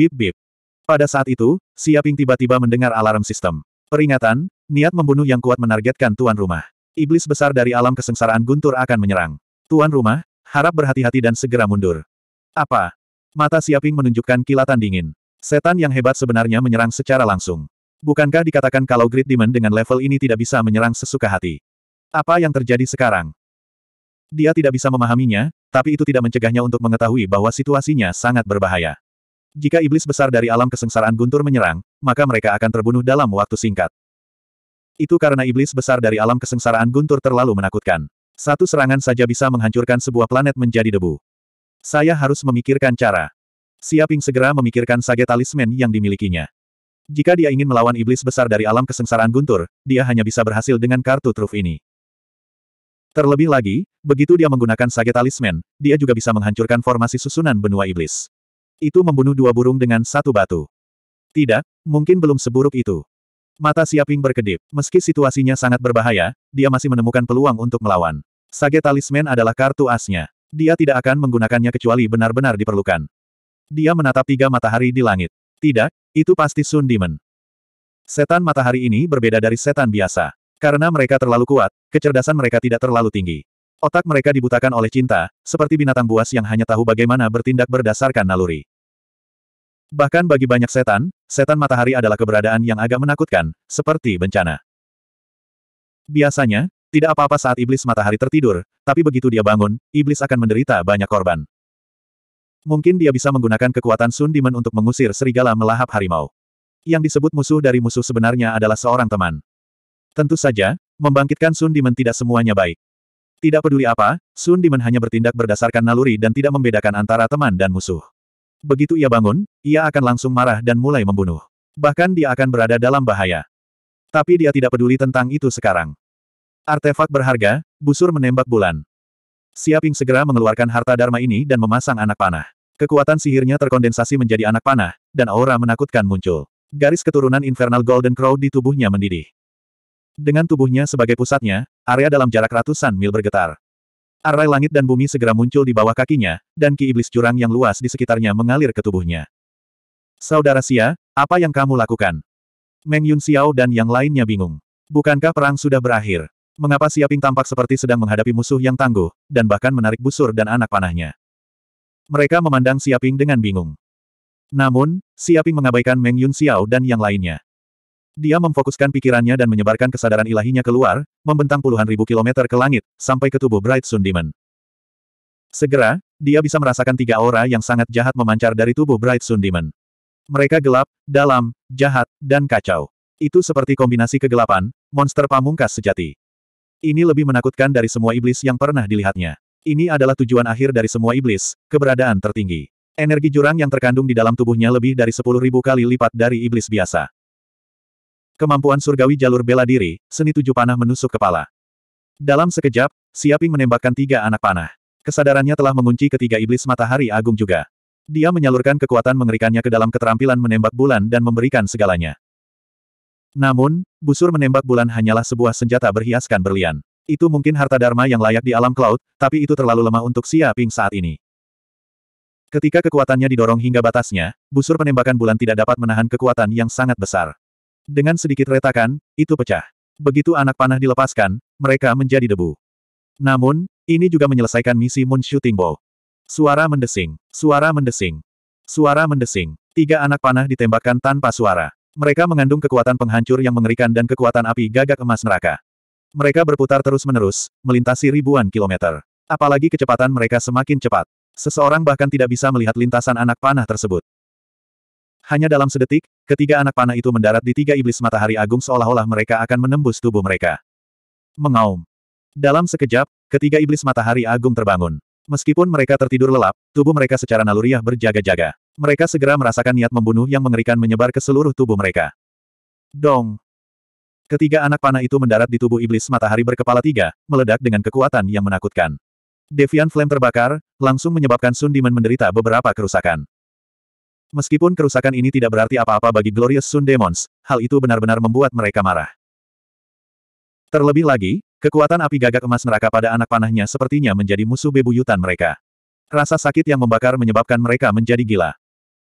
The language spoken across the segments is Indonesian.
Bip-bip. Pada saat itu, Siaping tiba-tiba mendengar alarm sistem. Peringatan, niat membunuh yang kuat menargetkan tuan rumah. Iblis besar dari alam kesengsaraan guntur akan menyerang. Tuan rumah, harap berhati-hati dan segera mundur. Apa? Mata Siaping menunjukkan kilatan dingin. Setan yang hebat sebenarnya menyerang secara langsung. Bukankah dikatakan kalau Great Demon dengan level ini tidak bisa menyerang sesuka hati? Apa yang terjadi sekarang? Dia tidak bisa memahaminya, tapi itu tidak mencegahnya untuk mengetahui bahwa situasinya sangat berbahaya. Jika iblis besar dari alam kesengsaraan guntur menyerang, maka mereka akan terbunuh dalam waktu singkat. Itu karena iblis besar dari alam kesengsaraan guntur terlalu menakutkan. Satu serangan saja bisa menghancurkan sebuah planet menjadi debu. Saya harus memikirkan cara. Siaping segera memikirkan sage talisman yang dimilikinya. Jika dia ingin melawan iblis besar dari alam kesengsaraan guntur, dia hanya bisa berhasil dengan kartu truf ini. Terlebih lagi, begitu dia menggunakan sage talisman, dia juga bisa menghancurkan formasi susunan benua iblis. Itu membunuh dua burung dengan satu batu. Tidak, mungkin belum seburuk itu. Mata Siaping berkedip. Meski situasinya sangat berbahaya, dia masih menemukan peluang untuk melawan. Sage Talisman adalah kartu asnya. Dia tidak akan menggunakannya kecuali benar-benar diperlukan. Dia menatap tiga matahari di langit. Tidak, itu pasti Sun Demon. Setan matahari ini berbeda dari setan biasa. Karena mereka terlalu kuat, kecerdasan mereka tidak terlalu tinggi. Otak mereka dibutakan oleh cinta, seperti binatang buas yang hanya tahu bagaimana bertindak berdasarkan naluri. Bahkan bagi banyak setan, setan matahari adalah keberadaan yang agak menakutkan, seperti bencana. Biasanya, tidak apa-apa saat iblis matahari tertidur, tapi begitu dia bangun, iblis akan menderita banyak korban. Mungkin dia bisa menggunakan kekuatan Sun Demon untuk mengusir serigala melahap harimau. Yang disebut musuh dari musuh sebenarnya adalah seorang teman. Tentu saja, membangkitkan Sun Demon tidak semuanya baik. Tidak peduli apa, Sun Demon hanya bertindak berdasarkan naluri dan tidak membedakan antara teman dan musuh. Begitu ia bangun, ia akan langsung marah dan mulai membunuh. Bahkan dia akan berada dalam bahaya. Tapi dia tidak peduli tentang itu sekarang. Artefak berharga, busur menembak bulan. Siaping segera mengeluarkan harta Dharma ini dan memasang anak panah. Kekuatan sihirnya terkondensasi menjadi anak panah, dan aura menakutkan muncul. Garis keturunan Infernal Golden Crow di tubuhnya mendidih. Dengan tubuhnya sebagai pusatnya, area dalam jarak ratusan mil bergetar. Arai langit dan bumi segera muncul di bawah kakinya, dan ki iblis curang yang luas di sekitarnya mengalir ke tubuhnya. Saudara Xia, apa yang kamu lakukan? Meng Yun Xiao dan yang lainnya bingung. Bukankah perang sudah berakhir? Mengapa Siaping tampak seperti sedang menghadapi musuh yang tangguh, dan bahkan menarik busur dan anak panahnya? Mereka memandang Siaping dengan bingung. Namun, Siaping mengabaikan Meng Yun Xiao dan yang lainnya. Dia memfokuskan pikirannya dan menyebarkan kesadaran ilahinya keluar, membentang puluhan ribu kilometer ke langit, sampai ke tubuh Bright Sun Demon. Segera, dia bisa merasakan tiga aura yang sangat jahat memancar dari tubuh Bright Sun Demon. Mereka gelap, dalam, jahat, dan kacau. Itu seperti kombinasi kegelapan, monster pamungkas sejati. Ini lebih menakutkan dari semua iblis yang pernah dilihatnya. Ini adalah tujuan akhir dari semua iblis, keberadaan tertinggi. Energi jurang yang terkandung di dalam tubuhnya lebih dari 10.000 kali lipat dari iblis biasa. Kemampuan surgawi jalur bela diri, seni tujuh panah menusuk kepala. Dalam sekejap, Siaping menembakkan tiga anak panah. Kesadarannya telah mengunci ketiga iblis matahari agung juga. Dia menyalurkan kekuatan mengerikannya ke dalam keterampilan menembak bulan dan memberikan segalanya. Namun, busur menembak bulan hanyalah sebuah senjata berhiaskan berlian. Itu mungkin harta dharma yang layak di alam cloud, tapi itu terlalu lemah untuk Siaping saat ini. Ketika kekuatannya didorong hingga batasnya, busur penembakan bulan tidak dapat menahan kekuatan yang sangat besar. Dengan sedikit retakan, itu pecah. Begitu anak panah dilepaskan, mereka menjadi debu. Namun, ini juga menyelesaikan misi Moon Shooting Bow. Suara mendesing, suara mendesing, suara mendesing. Tiga anak panah ditembakkan tanpa suara. Mereka mengandung kekuatan penghancur yang mengerikan dan kekuatan api gagak emas neraka. Mereka berputar terus-menerus, melintasi ribuan kilometer. Apalagi kecepatan mereka semakin cepat. Seseorang bahkan tidak bisa melihat lintasan anak panah tersebut. Hanya dalam sedetik, ketiga anak panah itu mendarat di tiga iblis matahari agung seolah-olah mereka akan menembus tubuh mereka. Mengaum. Dalam sekejap, ketiga iblis matahari agung terbangun. Meskipun mereka tertidur lelap, tubuh mereka secara naluriah berjaga-jaga. Mereka segera merasakan niat membunuh yang mengerikan menyebar ke seluruh tubuh mereka. Dong. Ketiga anak panah itu mendarat di tubuh iblis matahari berkepala tiga, meledak dengan kekuatan yang menakutkan. Devian Flame terbakar, langsung menyebabkan Sundiman menderita beberapa kerusakan. Meskipun kerusakan ini tidak berarti apa-apa bagi Glorious Sun Demons, hal itu benar-benar membuat mereka marah. Terlebih lagi, kekuatan api gagak emas neraka pada anak panahnya sepertinya menjadi musuh bebuyutan mereka. Rasa sakit yang membakar menyebabkan mereka menjadi gila.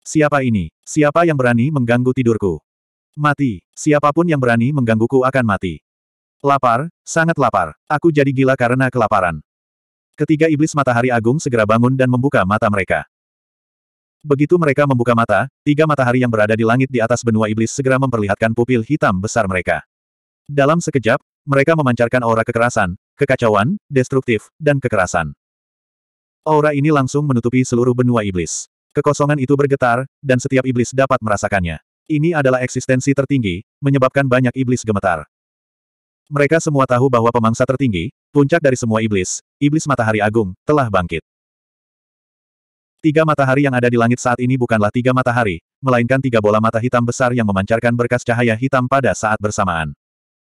Siapa ini? Siapa yang berani mengganggu tidurku? Mati. Siapapun yang berani menggangguku akan mati. Lapar, sangat lapar. Aku jadi gila karena kelaparan. Ketiga iblis matahari agung segera bangun dan membuka mata mereka. Begitu mereka membuka mata, tiga matahari yang berada di langit di atas benua iblis segera memperlihatkan pupil hitam besar mereka. Dalam sekejap, mereka memancarkan aura kekerasan, kekacauan, destruktif, dan kekerasan. Aura ini langsung menutupi seluruh benua iblis. Kekosongan itu bergetar, dan setiap iblis dapat merasakannya. Ini adalah eksistensi tertinggi, menyebabkan banyak iblis gemetar. Mereka semua tahu bahwa pemangsa tertinggi, puncak dari semua iblis, iblis matahari agung, telah bangkit. Tiga matahari yang ada di langit saat ini bukanlah tiga matahari, melainkan tiga bola mata hitam besar yang memancarkan berkas cahaya hitam pada saat bersamaan.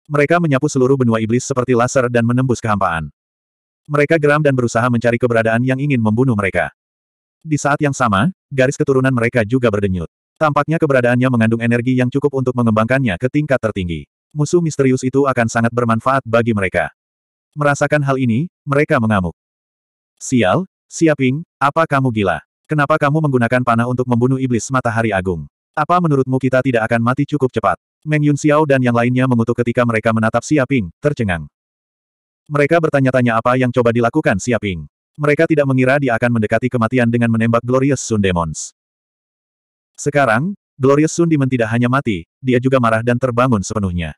Mereka menyapu seluruh benua iblis seperti laser dan menembus kehampaan. Mereka geram dan berusaha mencari keberadaan yang ingin membunuh mereka. Di saat yang sama, garis keturunan mereka juga berdenyut. Tampaknya keberadaannya mengandung energi yang cukup untuk mengembangkannya ke tingkat tertinggi. Musuh misterius itu akan sangat bermanfaat bagi mereka. Merasakan hal ini, mereka mengamuk. Sial, Siaping, apa kamu gila? Kenapa kamu menggunakan panah untuk membunuh iblis matahari agung? Apa menurutmu kita tidak akan mati cukup cepat? Meng Yun Xiao dan yang lainnya mengutuk ketika mereka menatap Siaping, tercengang. Mereka bertanya-tanya apa yang coba dilakukan Siaping. Mereka tidak mengira dia akan mendekati kematian dengan menembak Glorious Sun Demons. Sekarang, Glorious Sun Demon tidak hanya mati, dia juga marah dan terbangun sepenuhnya.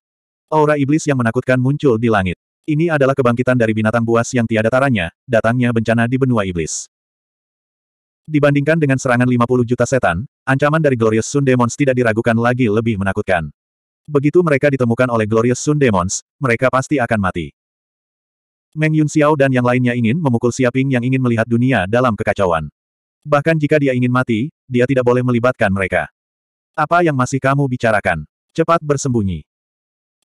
Aura iblis yang menakutkan muncul di langit. Ini adalah kebangkitan dari binatang buas yang tiada taranya, datangnya bencana di benua iblis. Dibandingkan dengan serangan 50 juta setan, ancaman dari Glorious Sun Demons tidak diragukan lagi lebih menakutkan. Begitu mereka ditemukan oleh Glorious Sun Demons, mereka pasti akan mati. Meng Yun Xiao dan yang lainnya ingin memukul Siaping yang ingin melihat dunia dalam kekacauan. Bahkan jika dia ingin mati, dia tidak boleh melibatkan mereka. Apa yang masih kamu bicarakan? Cepat bersembunyi.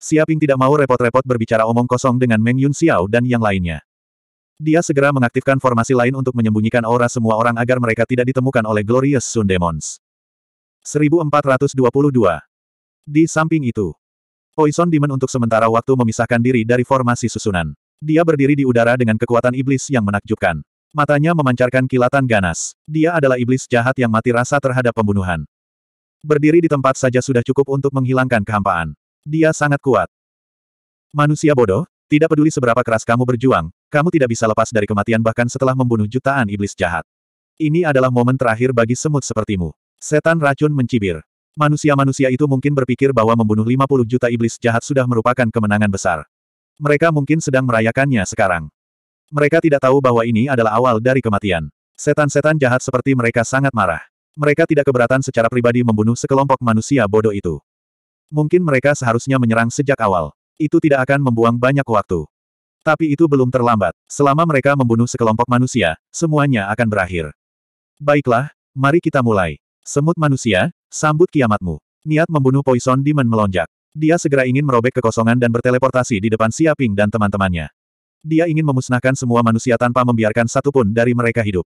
Siaping tidak mau repot-repot berbicara omong kosong dengan Meng Yun Xiao dan yang lainnya. Dia segera mengaktifkan formasi lain untuk menyembunyikan aura semua orang agar mereka tidak ditemukan oleh Glorious Sun Demons. 1422 Di samping itu, Poison Demon untuk sementara waktu memisahkan diri dari formasi susunan. Dia berdiri di udara dengan kekuatan iblis yang menakjubkan. Matanya memancarkan kilatan ganas. Dia adalah iblis jahat yang mati rasa terhadap pembunuhan. Berdiri di tempat saja sudah cukup untuk menghilangkan kehampaan. Dia sangat kuat. Manusia bodoh, tidak peduli seberapa keras kamu berjuang, kamu tidak bisa lepas dari kematian bahkan setelah membunuh jutaan iblis jahat. Ini adalah momen terakhir bagi semut sepertimu. Setan racun mencibir. Manusia-manusia itu mungkin berpikir bahwa membunuh 50 juta iblis jahat sudah merupakan kemenangan besar. Mereka mungkin sedang merayakannya sekarang. Mereka tidak tahu bahwa ini adalah awal dari kematian. Setan-setan jahat seperti mereka sangat marah. Mereka tidak keberatan secara pribadi membunuh sekelompok manusia bodoh itu. Mungkin mereka seharusnya menyerang sejak awal. Itu tidak akan membuang banyak waktu. Tapi itu belum terlambat. Selama mereka membunuh sekelompok manusia, semuanya akan berakhir. Baiklah, mari kita mulai. Semut manusia, sambut kiamatmu. Niat membunuh Poison Demon melonjak. Dia segera ingin merobek kekosongan dan berteleportasi di depan Siaping dan teman-temannya. Dia ingin memusnahkan semua manusia tanpa membiarkan satupun dari mereka hidup.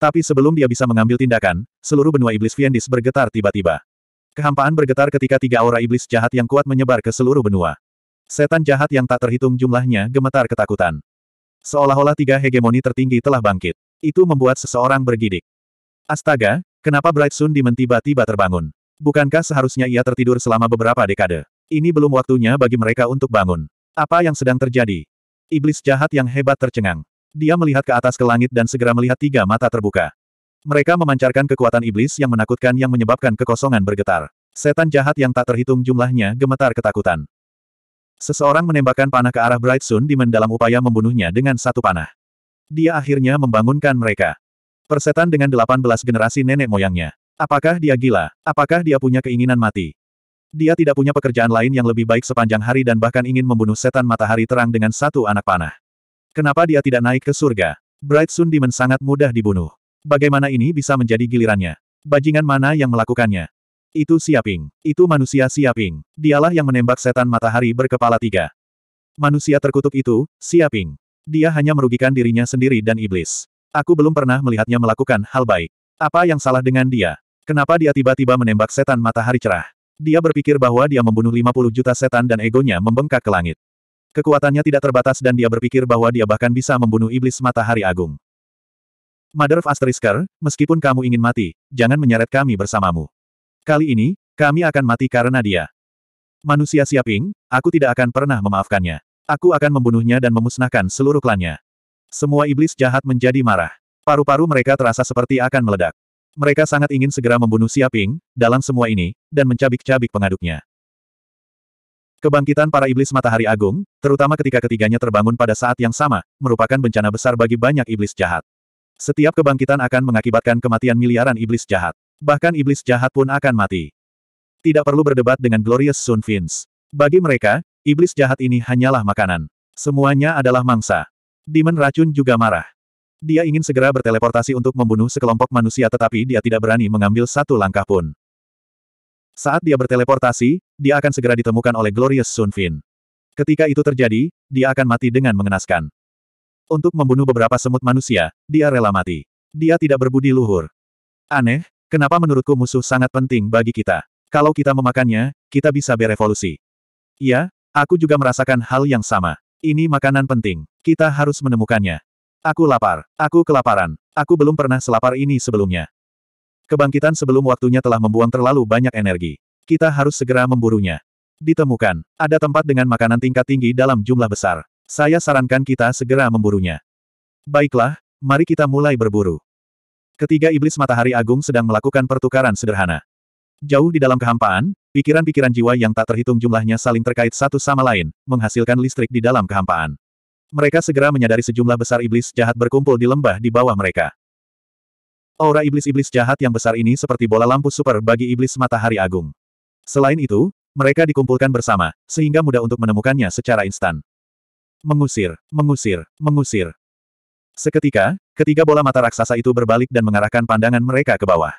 Tapi sebelum dia bisa mengambil tindakan, seluruh benua iblis Fiendis bergetar tiba-tiba. Kehampaan bergetar ketika tiga aura iblis jahat yang kuat menyebar ke seluruh benua. Setan jahat yang tak terhitung jumlahnya gemetar ketakutan. Seolah-olah tiga hegemoni tertinggi telah bangkit. Itu membuat seseorang bergidik. Astaga, kenapa Bright Sun Demon tiba-tiba terbangun? Bukankah seharusnya ia tertidur selama beberapa dekade? Ini belum waktunya bagi mereka untuk bangun. Apa yang sedang terjadi? Iblis jahat yang hebat tercengang. Dia melihat ke atas ke langit dan segera melihat tiga mata terbuka. Mereka memancarkan kekuatan iblis yang menakutkan yang menyebabkan kekosongan bergetar. Setan jahat yang tak terhitung jumlahnya gemetar ketakutan. Seseorang menembakkan panah ke arah Bright Sun Demon dalam upaya membunuhnya dengan satu panah. Dia akhirnya membangunkan mereka. Persetan dengan 18 generasi nenek moyangnya. Apakah dia gila? Apakah dia punya keinginan mati? Dia tidak punya pekerjaan lain yang lebih baik sepanjang hari dan bahkan ingin membunuh setan matahari terang dengan satu anak panah. Kenapa dia tidak naik ke surga? Bright Sun Demon sangat mudah dibunuh. Bagaimana ini bisa menjadi gilirannya? Bajingan mana yang melakukannya? Itu Siaping. Itu manusia Siaping. Dialah yang menembak setan matahari berkepala tiga. Manusia terkutuk itu, Siaping. Dia hanya merugikan dirinya sendiri dan iblis. Aku belum pernah melihatnya melakukan hal baik. Apa yang salah dengan dia? Kenapa dia tiba-tiba menembak setan matahari cerah? Dia berpikir bahwa dia membunuh 50 juta setan dan egonya membengkak ke langit. Kekuatannya tidak terbatas dan dia berpikir bahwa dia bahkan bisa membunuh iblis matahari agung. Mother of Asterisker, meskipun kamu ingin mati, jangan menyeret kami bersamamu. Kali ini, kami akan mati karena dia. Manusia siaping, aku tidak akan pernah memaafkannya. Aku akan membunuhnya dan memusnahkan seluruh klannya. Semua iblis jahat menjadi marah. Paru-paru mereka terasa seperti akan meledak. Mereka sangat ingin segera membunuh Siaping, dalam semua ini, dan mencabik-cabik pengaduknya. Kebangkitan para iblis matahari agung, terutama ketika ketiganya terbangun pada saat yang sama, merupakan bencana besar bagi banyak iblis jahat. Setiap kebangkitan akan mengakibatkan kematian miliaran iblis jahat. Bahkan iblis jahat pun akan mati. Tidak perlu berdebat dengan Glorious Sun Fins. Bagi mereka, iblis jahat ini hanyalah makanan. Semuanya adalah mangsa. Demon racun juga marah. Dia ingin segera berteleportasi untuk membunuh sekelompok manusia tetapi dia tidak berani mengambil satu langkah pun. Saat dia berteleportasi, dia akan segera ditemukan oleh Glorious Sun Fin. Ketika itu terjadi, dia akan mati dengan mengenaskan. Untuk membunuh beberapa semut manusia, dia rela mati. Dia tidak berbudi luhur. Aneh, kenapa menurutku musuh sangat penting bagi kita? Kalau kita memakannya, kita bisa berevolusi. Iya, aku juga merasakan hal yang sama. Ini makanan penting. Kita harus menemukannya. Aku lapar. Aku kelaparan. Aku belum pernah selapar ini sebelumnya. Kebangkitan sebelum waktunya telah membuang terlalu banyak energi. Kita harus segera memburunya. Ditemukan, ada tempat dengan makanan tingkat tinggi dalam jumlah besar. Saya sarankan kita segera memburunya. Baiklah, mari kita mulai berburu. Ketiga iblis matahari agung sedang melakukan pertukaran sederhana. Jauh di dalam kehampaan, pikiran-pikiran jiwa yang tak terhitung jumlahnya saling terkait satu sama lain, menghasilkan listrik di dalam kehampaan. Mereka segera menyadari sejumlah besar iblis jahat berkumpul di lembah di bawah mereka. Aura iblis-iblis jahat yang besar ini seperti bola lampu super bagi iblis matahari agung. Selain itu, mereka dikumpulkan bersama, sehingga mudah untuk menemukannya secara instan. Mengusir, mengusir, mengusir. Seketika, ketiga bola mata raksasa itu berbalik dan mengarahkan pandangan mereka ke bawah.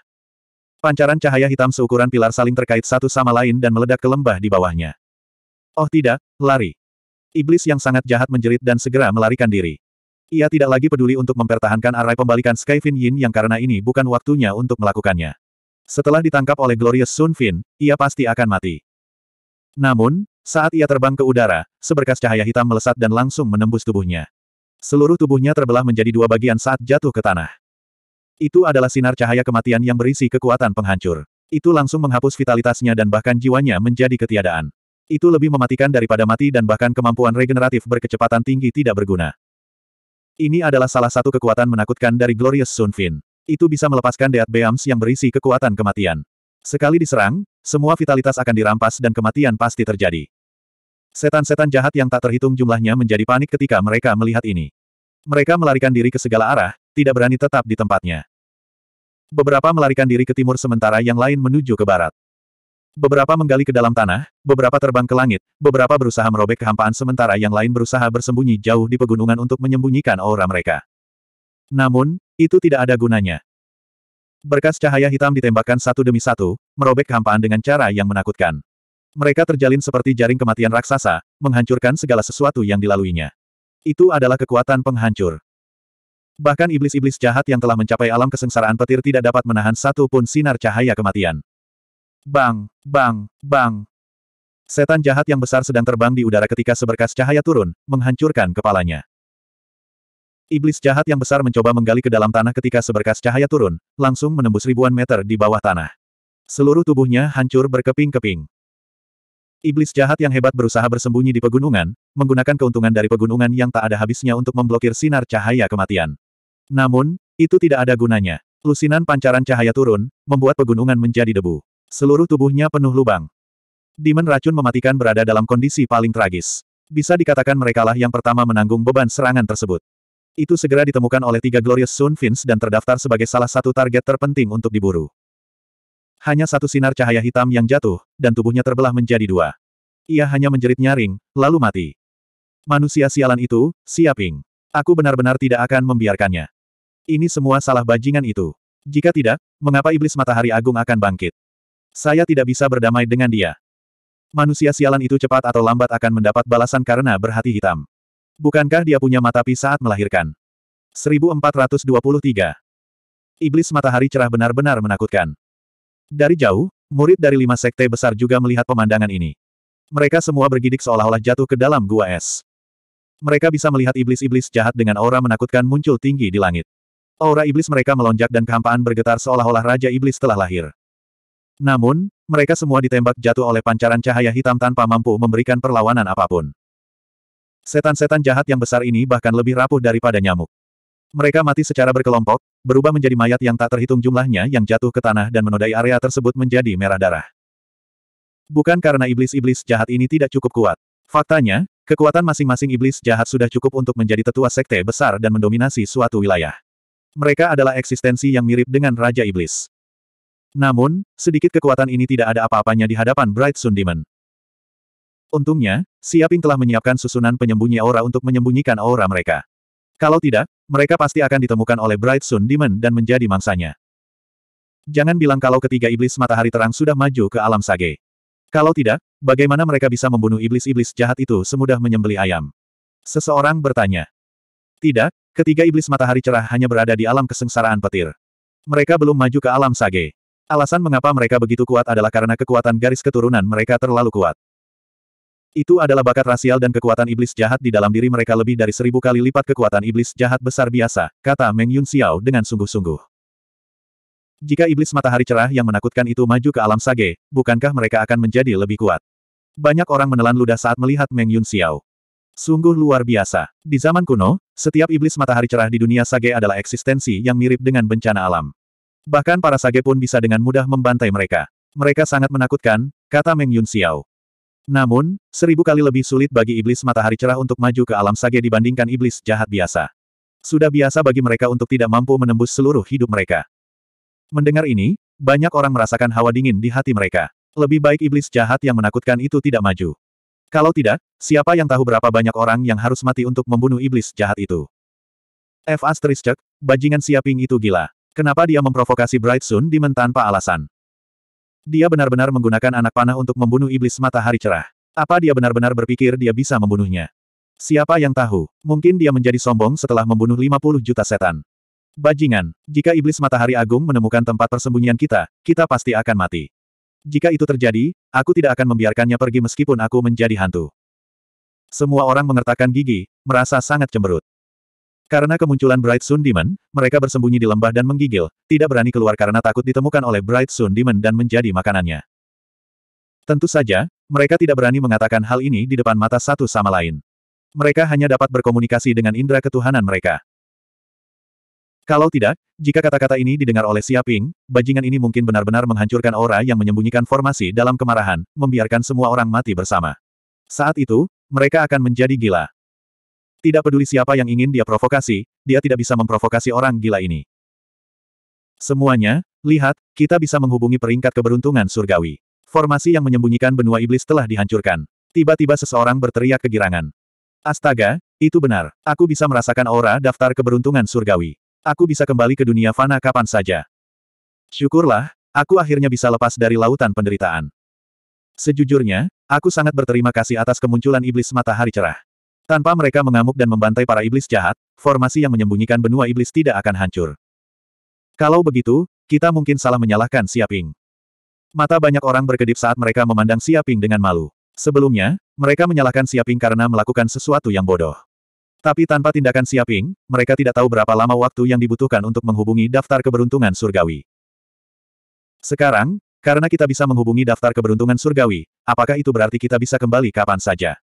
Pancaran cahaya hitam seukuran pilar saling terkait satu sama lain dan meledak ke lembah di bawahnya. Oh tidak, lari. Iblis yang sangat jahat menjerit dan segera melarikan diri. Ia tidak lagi peduli untuk mempertahankan arai pembalikan Skyfin Yin yang karena ini bukan waktunya untuk melakukannya. Setelah ditangkap oleh Glorious Sun ia pasti akan mati. Namun, saat ia terbang ke udara, seberkas cahaya hitam melesat dan langsung menembus tubuhnya. Seluruh tubuhnya terbelah menjadi dua bagian saat jatuh ke tanah. Itu adalah sinar cahaya kematian yang berisi kekuatan penghancur. Itu langsung menghapus vitalitasnya dan bahkan jiwanya menjadi ketiadaan. Itu lebih mematikan daripada mati dan bahkan kemampuan regeneratif berkecepatan tinggi tidak berguna. Ini adalah salah satu kekuatan menakutkan dari Glorious Sunfin. Itu bisa melepaskan deat Beams yang berisi kekuatan kematian. Sekali diserang, semua vitalitas akan dirampas dan kematian pasti terjadi. Setan-setan jahat yang tak terhitung jumlahnya menjadi panik ketika mereka melihat ini. Mereka melarikan diri ke segala arah, tidak berani tetap di tempatnya. Beberapa melarikan diri ke timur sementara yang lain menuju ke barat. Beberapa menggali ke dalam tanah, beberapa terbang ke langit, beberapa berusaha merobek kehampaan sementara yang lain berusaha bersembunyi jauh di pegunungan untuk menyembunyikan aura mereka. Namun, itu tidak ada gunanya. Berkas cahaya hitam ditembakkan satu demi satu, merobek kehampaan dengan cara yang menakutkan. Mereka terjalin seperti jaring kematian raksasa, menghancurkan segala sesuatu yang dilaluinya. Itu adalah kekuatan penghancur. Bahkan iblis-iblis jahat yang telah mencapai alam kesengsaraan petir tidak dapat menahan satu pun sinar cahaya kematian. Bang, bang, bang. Setan jahat yang besar sedang terbang di udara ketika seberkas cahaya turun, menghancurkan kepalanya. Iblis jahat yang besar mencoba menggali ke dalam tanah ketika seberkas cahaya turun, langsung menembus ribuan meter di bawah tanah. Seluruh tubuhnya hancur berkeping-keping. Iblis jahat yang hebat berusaha bersembunyi di pegunungan, menggunakan keuntungan dari pegunungan yang tak ada habisnya untuk memblokir sinar cahaya kematian. Namun, itu tidak ada gunanya. Lusinan pancaran cahaya turun, membuat pegunungan menjadi debu. Seluruh tubuhnya penuh lubang. Demon racun mematikan berada dalam kondisi paling tragis. Bisa dikatakan merekalah yang pertama menanggung beban serangan tersebut. Itu segera ditemukan oleh tiga Glorious Sun Fins dan terdaftar sebagai salah satu target terpenting untuk diburu. Hanya satu sinar cahaya hitam yang jatuh, dan tubuhnya terbelah menjadi dua. Ia hanya menjerit nyaring, lalu mati. Manusia sialan itu, siaping. Aku benar-benar tidak akan membiarkannya. Ini semua salah bajingan itu. Jika tidak, mengapa iblis matahari agung akan bangkit? Saya tidak bisa berdamai dengan dia. Manusia sialan itu cepat atau lambat akan mendapat balasan karena berhati hitam. Bukankah dia punya mata pi saat melahirkan? 1423. Iblis matahari cerah benar-benar menakutkan. Dari jauh, murid dari lima sekte besar juga melihat pemandangan ini. Mereka semua bergidik seolah-olah jatuh ke dalam gua es. Mereka bisa melihat iblis-iblis jahat dengan aura menakutkan muncul tinggi di langit. Aura iblis mereka melonjak dan kehampaan bergetar seolah-olah Raja Iblis telah lahir. Namun, mereka semua ditembak jatuh oleh pancaran cahaya hitam tanpa mampu memberikan perlawanan apapun. Setan-setan jahat yang besar ini bahkan lebih rapuh daripada nyamuk. Mereka mati secara berkelompok, berubah menjadi mayat yang tak terhitung jumlahnya yang jatuh ke tanah dan menodai area tersebut menjadi merah darah. Bukan karena iblis-iblis jahat ini tidak cukup kuat. Faktanya, kekuatan masing-masing iblis jahat sudah cukup untuk menjadi tetua sekte besar dan mendominasi suatu wilayah. Mereka adalah eksistensi yang mirip dengan Raja Iblis. Namun, sedikit kekuatan ini tidak ada apa-apanya di hadapan Bright Sun Demon. Untungnya, Siaping telah menyiapkan susunan penyembunyi aura untuk menyembunyikan aura mereka. Kalau tidak, mereka pasti akan ditemukan oleh Bright Sun Demon dan menjadi mangsanya. Jangan bilang kalau ketiga iblis matahari terang sudah maju ke alam sage. Kalau tidak, bagaimana mereka bisa membunuh iblis-iblis jahat itu semudah menyembeli ayam? Seseorang bertanya. Tidak, ketiga iblis matahari cerah hanya berada di alam kesengsaraan petir. Mereka belum maju ke alam sage. Alasan mengapa mereka begitu kuat adalah karena kekuatan garis keturunan mereka terlalu kuat. Itu adalah bakat rasial dan kekuatan iblis jahat di dalam diri mereka lebih dari seribu kali lipat kekuatan iblis jahat besar biasa, kata Meng Yun Xiao dengan sungguh-sungguh. Jika iblis matahari cerah yang menakutkan itu maju ke alam sage, bukankah mereka akan menjadi lebih kuat? Banyak orang menelan ludah saat melihat Meng Yun Xiao. Sungguh luar biasa. Di zaman kuno, setiap iblis matahari cerah di dunia sage adalah eksistensi yang mirip dengan bencana alam. Bahkan para sage pun bisa dengan mudah membantai mereka. Mereka sangat menakutkan, kata Meng Yun Xiao. Namun, seribu kali lebih sulit bagi iblis matahari cerah untuk maju ke alam sage dibandingkan iblis jahat biasa. Sudah biasa bagi mereka untuk tidak mampu menembus seluruh hidup mereka. Mendengar ini, banyak orang merasakan hawa dingin di hati mereka. Lebih baik iblis jahat yang menakutkan itu tidak maju. Kalau tidak, siapa yang tahu berapa banyak orang yang harus mati untuk membunuh iblis jahat itu. F. Cek, bajingan siaping itu gila. Kenapa dia memprovokasi Bright Sun Demon tanpa alasan? Dia benar-benar menggunakan anak panah untuk membunuh iblis matahari cerah. Apa dia benar-benar berpikir dia bisa membunuhnya? Siapa yang tahu? Mungkin dia menjadi sombong setelah membunuh 50 juta setan. Bajingan, jika iblis matahari agung menemukan tempat persembunyian kita, kita pasti akan mati. Jika itu terjadi, aku tidak akan membiarkannya pergi meskipun aku menjadi hantu. Semua orang mengertakkan gigi, merasa sangat cemberut. Karena kemunculan Bright Sun Demon, mereka bersembunyi di lembah dan menggigil, tidak berani keluar karena takut ditemukan oleh Bright Sun Demon dan menjadi makanannya. Tentu saja, mereka tidak berani mengatakan hal ini di depan mata satu sama lain. Mereka hanya dapat berkomunikasi dengan indera ketuhanan mereka. Kalau tidak, jika kata-kata ini didengar oleh Siaping, bajingan ini mungkin benar-benar menghancurkan aura yang menyembunyikan formasi dalam kemarahan, membiarkan semua orang mati bersama. Saat itu, mereka akan menjadi gila. Tidak peduli siapa yang ingin dia provokasi, dia tidak bisa memprovokasi orang gila ini. Semuanya, lihat, kita bisa menghubungi peringkat keberuntungan surgawi. Formasi yang menyembunyikan benua iblis telah dihancurkan. Tiba-tiba seseorang berteriak kegirangan. Astaga, itu benar. Aku bisa merasakan aura daftar keberuntungan surgawi. Aku bisa kembali ke dunia fana kapan saja. Syukurlah, aku akhirnya bisa lepas dari lautan penderitaan. Sejujurnya, aku sangat berterima kasih atas kemunculan iblis matahari cerah. Tanpa mereka mengamuk dan membantai para iblis jahat, formasi yang menyembunyikan benua iblis tidak akan hancur. Kalau begitu, kita mungkin salah menyalahkan Siaping. Mata banyak orang berkedip saat mereka memandang Siaping dengan malu. Sebelumnya, mereka menyalahkan Siaping karena melakukan sesuatu yang bodoh. Tapi tanpa tindakan Siaping, mereka tidak tahu berapa lama waktu yang dibutuhkan untuk menghubungi daftar keberuntungan surgawi. Sekarang, karena kita bisa menghubungi daftar keberuntungan surgawi, apakah itu berarti kita bisa kembali kapan saja?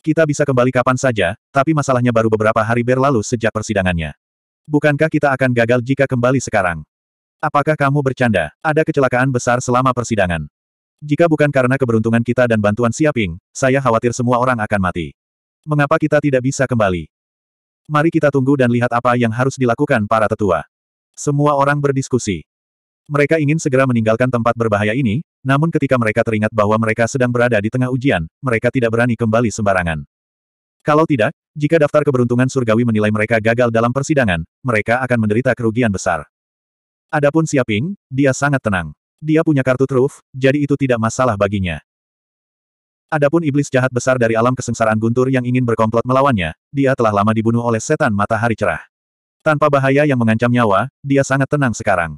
Kita bisa kembali kapan saja, tapi masalahnya baru beberapa hari berlalu sejak persidangannya. Bukankah kita akan gagal jika kembali sekarang? Apakah kamu bercanda? Ada kecelakaan besar selama persidangan. Jika bukan karena keberuntungan kita dan bantuan Siaping, saya khawatir semua orang akan mati. Mengapa kita tidak bisa kembali? Mari kita tunggu dan lihat apa yang harus dilakukan para tetua. Semua orang berdiskusi. Mereka ingin segera meninggalkan tempat berbahaya ini, namun ketika mereka teringat bahwa mereka sedang berada di tengah ujian, mereka tidak berani kembali sembarangan. Kalau tidak, jika daftar keberuntungan surgawi menilai mereka gagal dalam persidangan, mereka akan menderita kerugian besar. Adapun Siaping, dia sangat tenang. Dia punya kartu truf, jadi itu tidak masalah baginya. Adapun iblis jahat besar dari alam kesengsaraan guntur yang ingin berkomplot melawannya, dia telah lama dibunuh oleh setan matahari cerah. Tanpa bahaya yang mengancam nyawa, dia sangat tenang sekarang.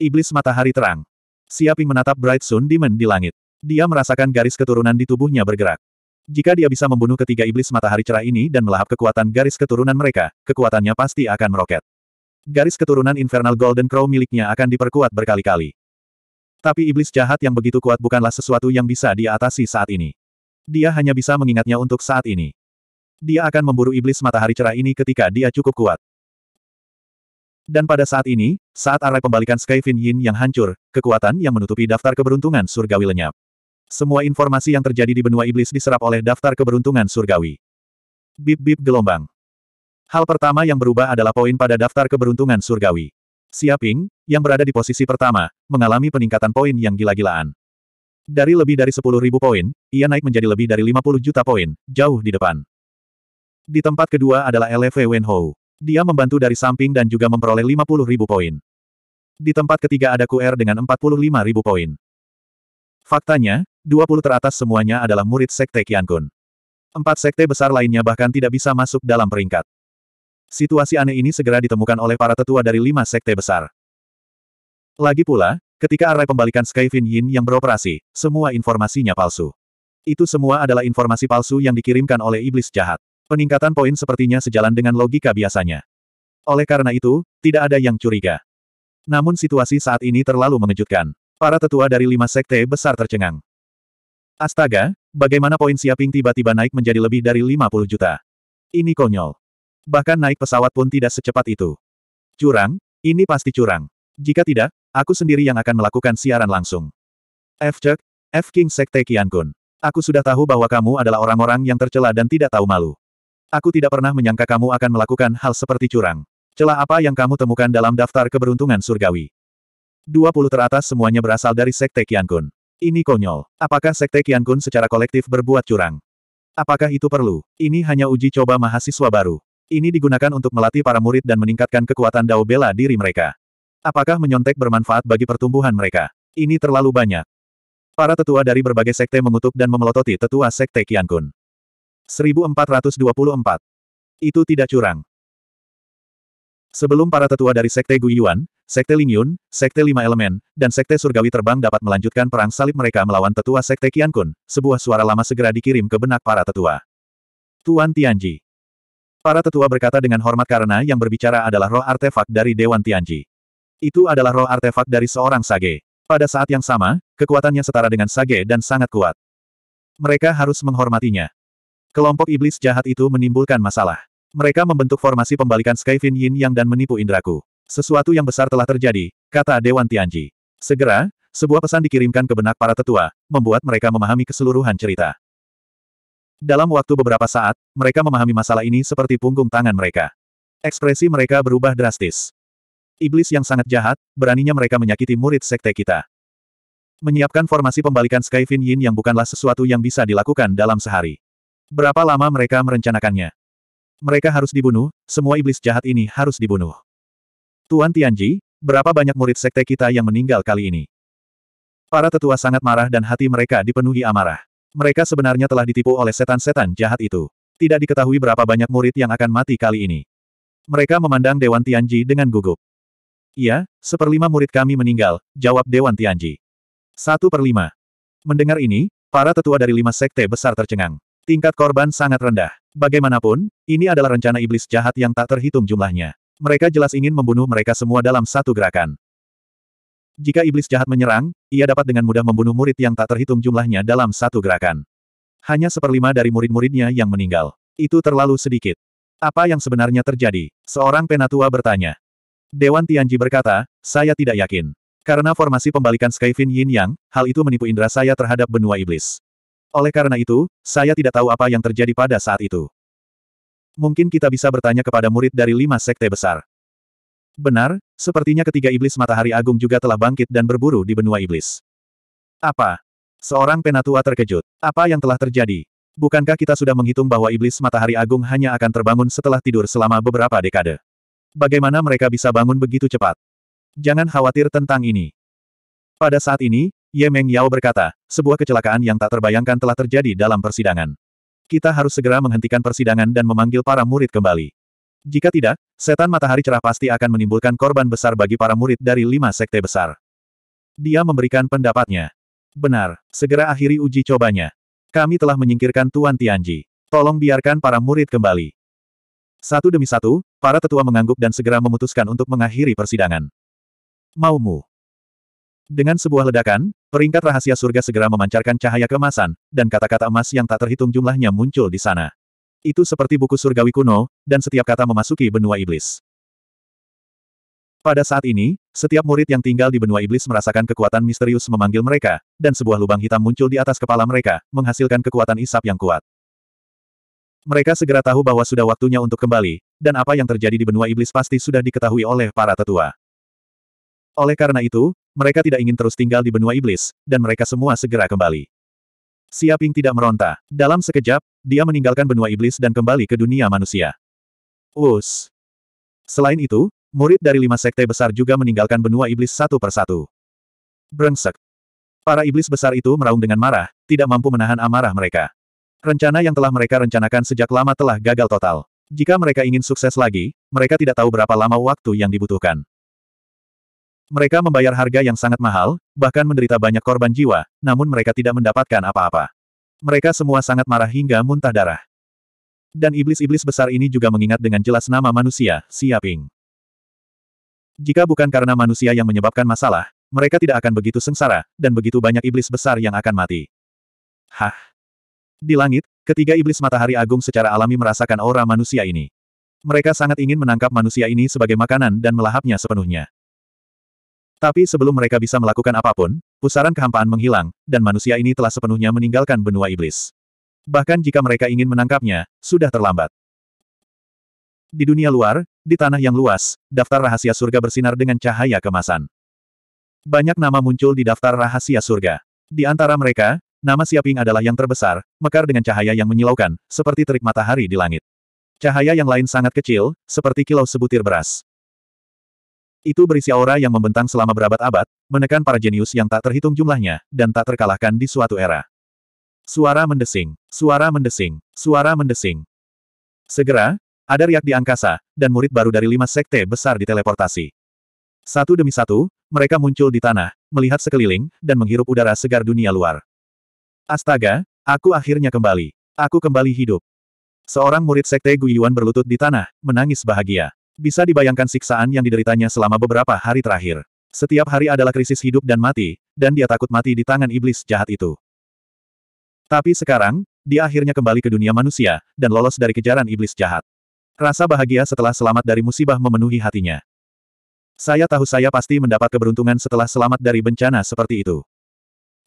Iblis matahari terang. Siaping menatap Bright Sun Demon di langit. Dia merasakan garis keturunan di tubuhnya bergerak. Jika dia bisa membunuh ketiga iblis matahari cerah ini dan melahap kekuatan garis keturunan mereka, kekuatannya pasti akan meroket. Garis keturunan Infernal Golden Crow miliknya akan diperkuat berkali-kali. Tapi iblis jahat yang begitu kuat bukanlah sesuatu yang bisa diatasi saat ini. Dia hanya bisa mengingatnya untuk saat ini. Dia akan memburu iblis matahari cerah ini ketika dia cukup kuat. Dan pada saat ini, saat arah pembalikan Skyfin Yin yang hancur, kekuatan yang menutupi daftar keberuntungan surgawi lenyap. Semua informasi yang terjadi di benua iblis diserap oleh daftar keberuntungan surgawi. Bip-bip gelombang. Hal pertama yang berubah adalah poin pada daftar keberuntungan surgawi. Siaping, yang berada di posisi pertama, mengalami peningkatan poin yang gila-gilaan. Dari lebih dari 10.000 poin, ia naik menjadi lebih dari 50 juta poin, jauh di depan. Di tempat kedua adalah Lefe Wenhou. Dia membantu dari samping dan juga memperoleh 50 ribu poin. Di tempat ketiga ada QR dengan 45 ribu poin. Faktanya, 20 teratas semuanya adalah murid Sekte Qiankun. Empat sekte besar lainnya bahkan tidak bisa masuk dalam peringkat. Situasi aneh ini segera ditemukan oleh para tetua dari lima sekte besar. Lagi pula, ketika arai pembalikan Skyfin Yin yang beroperasi, semua informasinya palsu. Itu semua adalah informasi palsu yang dikirimkan oleh iblis jahat. Peningkatan poin sepertinya sejalan dengan logika biasanya. Oleh karena itu, tidak ada yang curiga. Namun situasi saat ini terlalu mengejutkan. Para tetua dari lima sekte besar tercengang. Astaga, bagaimana poin Siaping tiba-tiba naik menjadi lebih dari 50 juta? Ini konyol. Bahkan naik pesawat pun tidak secepat itu. Curang, ini pasti curang. Jika tidak, aku sendiri yang akan melakukan siaran langsung. F. Cek, F. King Sekte Kian Kun. Aku sudah tahu bahwa kamu adalah orang-orang yang tercela dan tidak tahu malu. Aku tidak pernah menyangka kamu akan melakukan hal seperti curang. Celah apa yang kamu temukan dalam daftar keberuntungan surgawi? 20 teratas semuanya berasal dari Sekte Qiankun. Ini konyol. Apakah Sekte Qiankun secara kolektif berbuat curang? Apakah itu perlu? Ini hanya uji coba mahasiswa baru. Ini digunakan untuk melatih para murid dan meningkatkan kekuatan dao bela diri mereka. Apakah menyontek bermanfaat bagi pertumbuhan mereka? Ini terlalu banyak. Para tetua dari berbagai sekte mengutuk dan memelototi tetua Sekte Qiankun. 1424. Itu tidak curang. Sebelum para tetua dari Sekte Guiyuan, Sekte Lingyun, Sekte Lima Elemen, dan Sekte Surgawi Terbang dapat melanjutkan perang salib mereka melawan tetua Sekte Qiankun, sebuah suara lama segera dikirim ke benak para tetua. Tuan Tianji. Para tetua berkata dengan hormat karena yang berbicara adalah roh artefak dari Dewan Tianji. Itu adalah roh artefak dari seorang sage. Pada saat yang sama, kekuatannya setara dengan sage dan sangat kuat. Mereka harus menghormatinya. Kelompok iblis jahat itu menimbulkan masalah. Mereka membentuk formasi pembalikan Skyfin Yin Yang dan menipu indraku. Sesuatu yang besar telah terjadi, kata Dewan Tianji. Segera, sebuah pesan dikirimkan ke benak para tetua, membuat mereka memahami keseluruhan cerita. Dalam waktu beberapa saat, mereka memahami masalah ini seperti punggung tangan mereka. Ekspresi mereka berubah drastis. Iblis yang sangat jahat, beraninya mereka menyakiti murid sekte kita. Menyiapkan formasi pembalikan Skyfin Yin yang bukanlah sesuatu yang bisa dilakukan dalam sehari. Berapa lama mereka merencanakannya? Mereka harus dibunuh, semua iblis jahat ini harus dibunuh. Tuan Tianji, berapa banyak murid sekte kita yang meninggal kali ini? Para tetua sangat marah dan hati mereka dipenuhi amarah. Mereka sebenarnya telah ditipu oleh setan-setan jahat itu. Tidak diketahui berapa banyak murid yang akan mati kali ini. Mereka memandang Dewan Tianji dengan gugup. Iya, seperlima murid kami meninggal, jawab Dewan Tianji. Satu per lima. Mendengar ini, para tetua dari lima sekte besar tercengang. Tingkat korban sangat rendah. Bagaimanapun, ini adalah rencana iblis jahat yang tak terhitung jumlahnya. Mereka jelas ingin membunuh mereka semua dalam satu gerakan. Jika iblis jahat menyerang, ia dapat dengan mudah membunuh murid yang tak terhitung jumlahnya dalam satu gerakan. Hanya seperlima dari murid-muridnya yang meninggal. Itu terlalu sedikit. Apa yang sebenarnya terjadi? Seorang penatua bertanya. Dewan Tianji berkata, saya tidak yakin. Karena formasi pembalikan Skyfin Yin Yang, hal itu menipu indera saya terhadap benua iblis. Oleh karena itu, saya tidak tahu apa yang terjadi pada saat itu. Mungkin kita bisa bertanya kepada murid dari lima sekte besar. Benar, sepertinya ketiga iblis matahari agung juga telah bangkit dan berburu di benua iblis. Apa? Seorang penatua terkejut. Apa yang telah terjadi? Bukankah kita sudah menghitung bahwa iblis matahari agung hanya akan terbangun setelah tidur selama beberapa dekade? Bagaimana mereka bisa bangun begitu cepat? Jangan khawatir tentang ini. Pada saat ini, Ye Meng Yao berkata, sebuah kecelakaan yang tak terbayangkan telah terjadi dalam persidangan. Kita harus segera menghentikan persidangan dan memanggil para murid kembali. Jika tidak, setan matahari cerah pasti akan menimbulkan korban besar bagi para murid dari lima sekte besar. Dia memberikan pendapatnya. Benar, segera akhiri uji cobanya. Kami telah menyingkirkan Tuan Tianji. Tolong biarkan para murid kembali. Satu demi satu, para tetua mengangguk dan segera memutuskan untuk mengakhiri persidangan. Maumu. Dengan sebuah ledakan, Peringkat rahasia surga segera memancarkan cahaya kemasan, dan kata-kata emas yang tak terhitung jumlahnya muncul di sana. Itu seperti buku surgawi kuno, dan setiap kata memasuki benua iblis. Pada saat ini, setiap murid yang tinggal di benua iblis merasakan kekuatan misterius memanggil mereka, dan sebuah lubang hitam muncul di atas kepala mereka, menghasilkan kekuatan isap yang kuat. Mereka segera tahu bahwa sudah waktunya untuk kembali, dan apa yang terjadi di benua iblis pasti sudah diketahui oleh para tetua. Oleh karena itu, mereka tidak ingin terus tinggal di benua iblis, dan mereka semua segera kembali. Siaping tidak meronta. Dalam sekejap, dia meninggalkan benua iblis dan kembali ke dunia manusia. Us. Selain itu, murid dari lima sekte besar juga meninggalkan benua iblis satu persatu. Brengsek. Para iblis besar itu meraung dengan marah, tidak mampu menahan amarah mereka. Rencana yang telah mereka rencanakan sejak lama telah gagal total. Jika mereka ingin sukses lagi, mereka tidak tahu berapa lama waktu yang dibutuhkan. Mereka membayar harga yang sangat mahal, bahkan menderita banyak korban jiwa, namun mereka tidak mendapatkan apa-apa. Mereka semua sangat marah hingga muntah darah. Dan iblis-iblis besar ini juga mengingat dengan jelas nama manusia, Siaping. Jika bukan karena manusia yang menyebabkan masalah, mereka tidak akan begitu sengsara, dan begitu banyak iblis besar yang akan mati. Hah? Di langit, ketiga iblis matahari agung secara alami merasakan aura manusia ini. Mereka sangat ingin menangkap manusia ini sebagai makanan dan melahapnya sepenuhnya. Tapi sebelum mereka bisa melakukan apapun, pusaran kehampaan menghilang, dan manusia ini telah sepenuhnya meninggalkan benua iblis. Bahkan jika mereka ingin menangkapnya, sudah terlambat. Di dunia luar, di tanah yang luas, daftar rahasia surga bersinar dengan cahaya kemasan. Banyak nama muncul di daftar rahasia surga. Di antara mereka, nama Siaping adalah yang terbesar, mekar dengan cahaya yang menyilaukan, seperti terik matahari di langit. Cahaya yang lain sangat kecil, seperti kilau sebutir beras. Itu berisi aura yang membentang selama berabad-abad, menekan para jenius yang tak terhitung jumlahnya, dan tak terkalahkan di suatu era. Suara mendesing, suara mendesing, suara mendesing. Segera, ada riak di angkasa, dan murid baru dari lima sekte besar diteleportasi. Satu demi satu, mereka muncul di tanah, melihat sekeliling, dan menghirup udara segar dunia luar. Astaga, aku akhirnya kembali. Aku kembali hidup. Seorang murid sekte Guyuan berlutut di tanah, menangis bahagia. Bisa dibayangkan siksaan yang dideritanya selama beberapa hari terakhir. Setiap hari adalah krisis hidup dan mati, dan dia takut mati di tangan iblis jahat itu. Tapi sekarang, dia akhirnya kembali ke dunia manusia, dan lolos dari kejaran iblis jahat. Rasa bahagia setelah selamat dari musibah memenuhi hatinya. Saya tahu saya pasti mendapat keberuntungan setelah selamat dari bencana seperti itu.